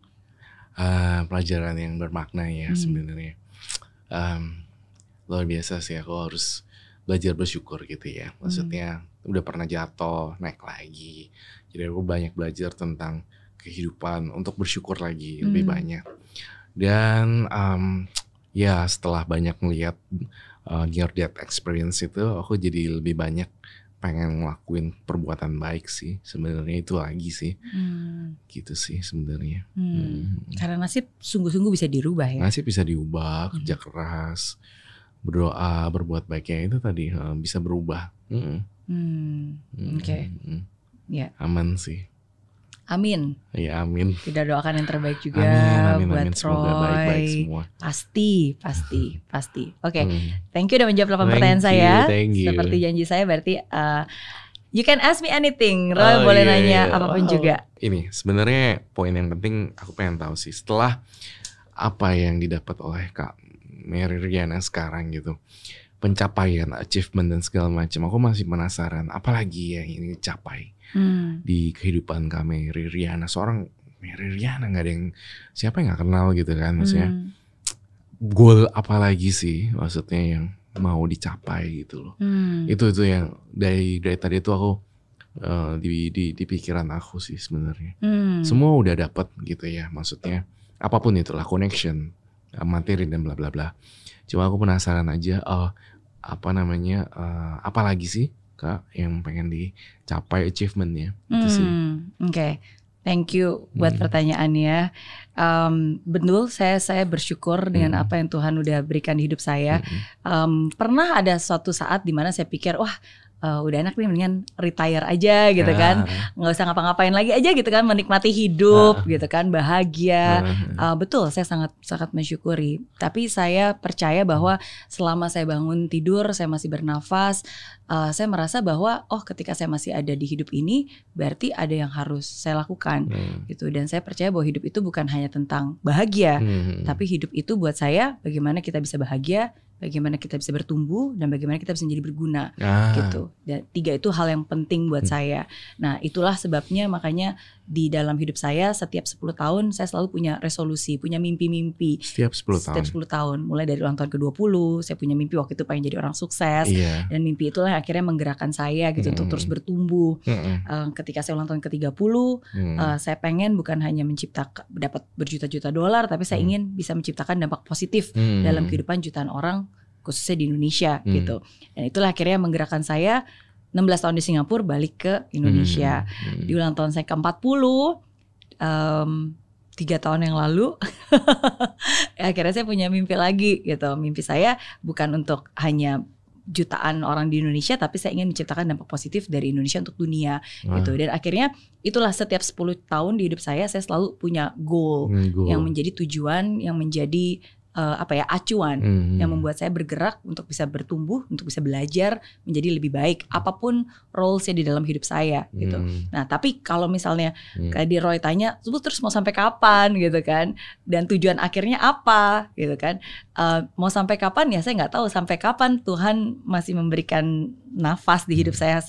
uh, pelajaran yang bermakna ya hmm. sebenarnya um, luar biasa sih aku harus belajar bersyukur gitu ya hmm. maksudnya hmm. udah pernah jatuh naik lagi jadi aku banyak belajar tentang kehidupan untuk bersyukur lagi hmm. lebih banyak dan um, ya setelah banyak melihat uh, eh, near death experience itu aku jadi lebih banyak pengen ngelakuin perbuatan baik sih sebenarnya itu lagi sih hmm. gitu sih sebenarnya hmm. hmm. karena nasib sungguh-sungguh bisa dirubah ya nasib bisa diubah hmm. kerja keras berdoa berbuat baiknya itu tadi eh, bisa berubah hmm. Hmm. hmm. oke okay. hmm. ya aman sih Amin. Iya, amin. Kita doakan yang terbaik juga amin, amin, buat amin. Semoga Roy. Baik, baik semua. Pasti, pasti, pasti. Oke, okay. hmm. thank you udah menjawab 8 thank pertanyaan you, saya. Thank you. Seperti janji saya berarti uh, you can ask me anything. Roy oh, boleh yeah, nanya yeah. apapun oh. juga. Ini sebenarnya poin yang penting aku pengen tahu sih setelah apa yang didapat oleh Kak Mary Riana sekarang gitu pencapaian, achievement dan segala macam. Aku masih penasaran, apalagi yang ini capai Hmm. di kehidupan kami Ririana seorang Ririana nggak ada yang siapa yang nggak kenal gitu kan maksudnya hmm. goal apa lagi sih maksudnya yang mau dicapai gitu loh hmm. itu itu yang dari dari tadi itu aku eh, di, di di pikiran aku sih sebenarnya hmm. semua udah dapat gitu ya maksudnya apapun itulah connection eh, materi dan bla bla bla cuma aku penasaran aja uh, apa namanya uh, apa lagi sih kakak yang pengen dicapai achievementnya hmm, itu sih hmm, oke okay. Thank you buat hmm. pertanyaannya. Um, betul, saya saya bersyukur hmm. dengan apa yang Tuhan udah berikan di hidup saya. Hmm. Um, pernah ada suatu saat dimana saya pikir, wah uh, udah enak nih mendingan retire aja gitu nah. kan ah. nggak usah ngapa-ngapain lagi aja gitu kan menikmati hidup nah. gitu kan bahagia nah. uh, betul saya sangat sangat mensyukuri tapi saya percaya bahwa selama saya bangun tidur saya masih bernafas uh, saya merasa bahwa oh ketika saya masih ada di hidup ini berarti ada yang harus saya lakukan hmm. gitu dan saya percaya bahwa hidup itu bukan hanya tentang bahagia hmm. tapi hidup itu buat saya bagaimana kita bisa bahagia bagaimana kita bisa bertumbuh dan bagaimana kita bisa menjadi berguna ah. gitu. Dan tiga itu hal yang penting buat hmm. saya. Nah, itulah sebabnya makanya di dalam hidup saya setiap 10 tahun saya selalu punya resolusi, punya mimpi-mimpi. Setiap 10 tahun. Setiap 10 tahun, mulai dari ulang tahun ke-20, saya punya mimpi waktu itu pengen jadi orang sukses yeah. dan mimpi itulah yang akhirnya menggerakkan saya gitu mm untuk terus bertumbuh. Mm -hmm. uh, ketika saya ulang tahun ke-30, mm uh, saya pengen bukan hanya menciptakan dapat berjuta-juta dolar tapi saya mm ingin bisa menciptakan dampak positif mm dalam kehidupan jutaan orang khususnya di Indonesia mm. gitu. Dan itulah akhirnya menggerakkan saya 16 tahun di Singapura balik ke Indonesia. Hmm. Hmm. Di ulang tahun saya ke-40 um, tiga tahun yang lalu (laughs) akhirnya saya punya mimpi lagi gitu. Mimpi saya bukan untuk hanya jutaan orang di Indonesia tapi saya ingin menciptakan dampak positif dari Indonesia untuk dunia ah. gitu dan akhirnya itulah setiap 10 tahun di hidup saya saya selalu punya goal, hmm, goal. yang menjadi tujuan yang menjadi uh, apa ya acuan hmm. yang membuat saya bergerak untuk bisa bertumbuh, untuk bisa belajar menjadi lebih baik apapun role saya di dalam hidup saya gitu. Hmm. Nah, tapi kalau misalnya hmm. kayak di Roy tanya, terus mau sampai kapan gitu kan? Dan tujuan akhirnya apa gitu kan? Uh, mau sampai kapan ya saya nggak tahu sampai kapan Tuhan masih memberikan nafas di hidup hmm. saya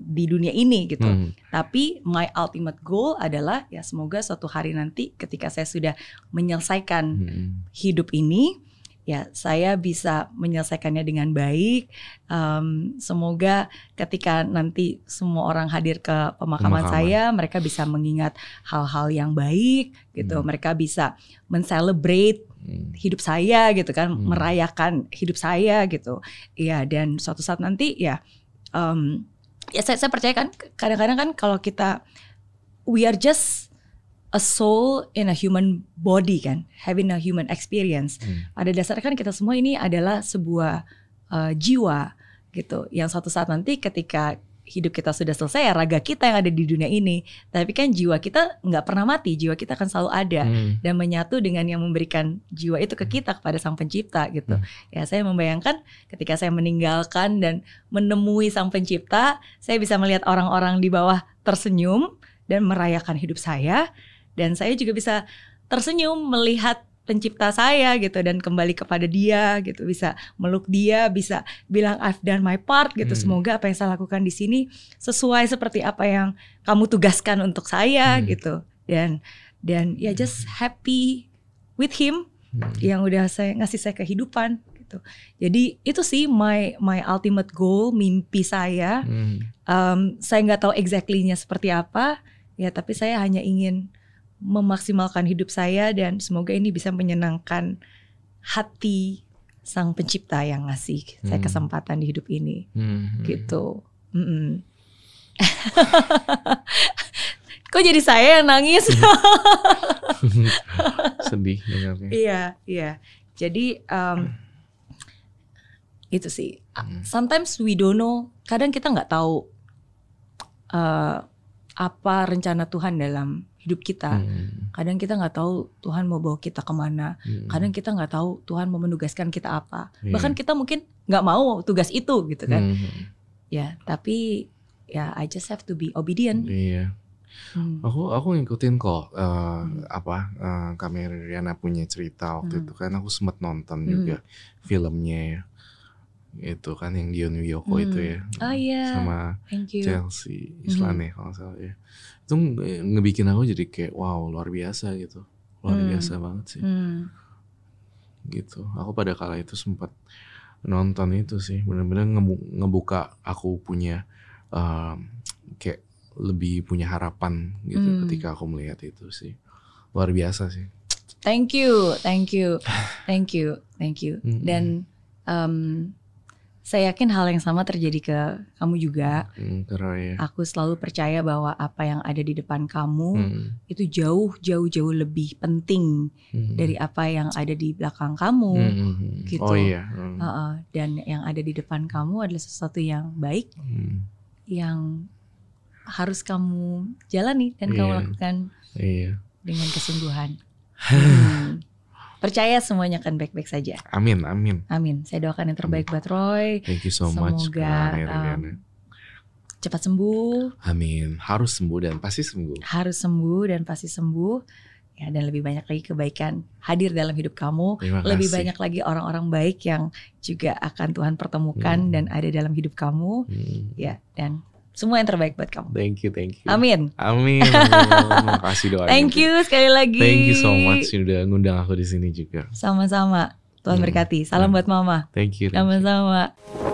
di dunia ini gitu. Hmm. Tapi my ultimate goal adalah ya semoga suatu hari nanti ketika saya sudah menyelesaikan hmm. hidup ini ya saya bisa menyelesaikannya dengan baik. Um, semoga ketika nanti semua orang hadir ke pemakaman, pemakaman. saya, mereka bisa mengingat hal-hal yang baik gitu. Hmm. Mereka bisa mencelebrate hmm. hidup saya gitu kan, hmm. merayakan hidup saya gitu. Ya dan suatu saat nanti ya um, ya saya, saya percaya kan kadang-kadang kan kalau kita we are just a soul in a human body kan having a human experience hmm. ada dasarnya kan kita semua ini adalah sebuah uh, jiwa gitu yang suatu saat nanti ketika hidup kita sudah selesai ya raga kita yang ada di dunia ini tapi kan jiwa kita nggak pernah mati jiwa kita akan selalu ada hmm. dan menyatu dengan yang memberikan jiwa itu ke hmm. kita kepada sang pencipta gitu hmm. ya saya membayangkan ketika saya meninggalkan dan menemui sang pencipta saya bisa melihat orang-orang di bawah tersenyum dan merayakan hidup saya dan saya juga bisa tersenyum melihat pencipta saya gitu dan kembali kepada dia gitu bisa meluk dia bisa bilang I've done my part gitu hmm. semoga apa yang saya lakukan di sini sesuai seperti apa yang kamu tugaskan untuk saya hmm. gitu dan dan ya hmm. just happy with him hmm. yang udah saya ngasih saya kehidupan gitu jadi itu sih my my ultimate goal mimpi saya hmm. um, saya nggak tahu exactly nya seperti apa ya tapi saya hanya ingin memaksimalkan hidup saya dan semoga ini bisa menyenangkan hati sang pencipta yang ngasih hmm. saya kesempatan di hidup ini hmm. gitu mm (laughs) kok jadi saya yang nangis (laughs) sedih dengarnya iya iya jadi um, itu sih hmm. sometimes we don't know kadang kita nggak tahu uh, apa rencana Tuhan dalam hidup kita. Hmm. Kadang kita nggak tahu Tuhan mau bawa kita kemana. Hmm. Kadang kita nggak tahu Tuhan mau menugaskan kita apa. Yeah. Bahkan kita mungkin nggak mau tugas itu gitu kan. Hmm. Ya, tapi ya I just have to be obedient. Iya. Hmm. Aku aku ngikutin kok uh, hmm. apa uh, eh, Kameriana punya cerita waktu hmm. itu kan aku sempat nonton hmm. juga filmnya ya itu kan yang Dion Wiyoko hmm. itu ya oh, yeah. sama Chelsea Islan hmm. Ya, kalau salah ya itu ngebikin aku jadi kayak wow luar biasa gitu luar hmm. biasa banget sih hmm. gitu aku pada kala itu sempat nonton itu sih benar-benar ngebuka aku punya um, kayak lebih punya harapan gitu hmm. ketika aku melihat itu sih luar biasa sih thank you thank you thank you thank you dan um, saya yakin hal yang sama terjadi ke kamu juga. Hmm, ya. Aku selalu percaya bahwa apa yang ada di depan kamu hmm. itu jauh jauh jauh lebih penting hmm. dari apa yang ada di belakang kamu, hmm. hmm, hmm. gitu. Oh iya. Hmm. Uh, uh, dan yang ada di depan kamu adalah sesuatu yang baik, hmm. yang harus kamu jalani dan yeah. kamu iya. lakukan yeah. dengan kesungguhan. (sighs) Hmm. Percaya semuanya akan baik-baik saja. Amin, amin. Amin. Saya doakan yang terbaik amin. buat Roy. Thank you so Semoga, much. Semoga um, cepat sembuh. Amin. Harus sembuh dan pasti sembuh. Harus sembuh dan pasti sembuh. Ya, dan lebih banyak lagi kebaikan hadir dalam hidup kamu. Lebih banyak lagi orang-orang baik yang juga akan Tuhan pertemukan hmm. dan ada dalam hidup kamu. Hmm. Ya, dan semua yang terbaik buat kamu. Thank you, thank you. Amin. Amin. amin. (laughs) Makasih doa. Thank you sekali lagi. Thank you so much sudah ngundang aku di sini juga. Sama-sama. Tuhan hmm. berkati. Salam hmm. buat mama. Thank you. Sama-sama.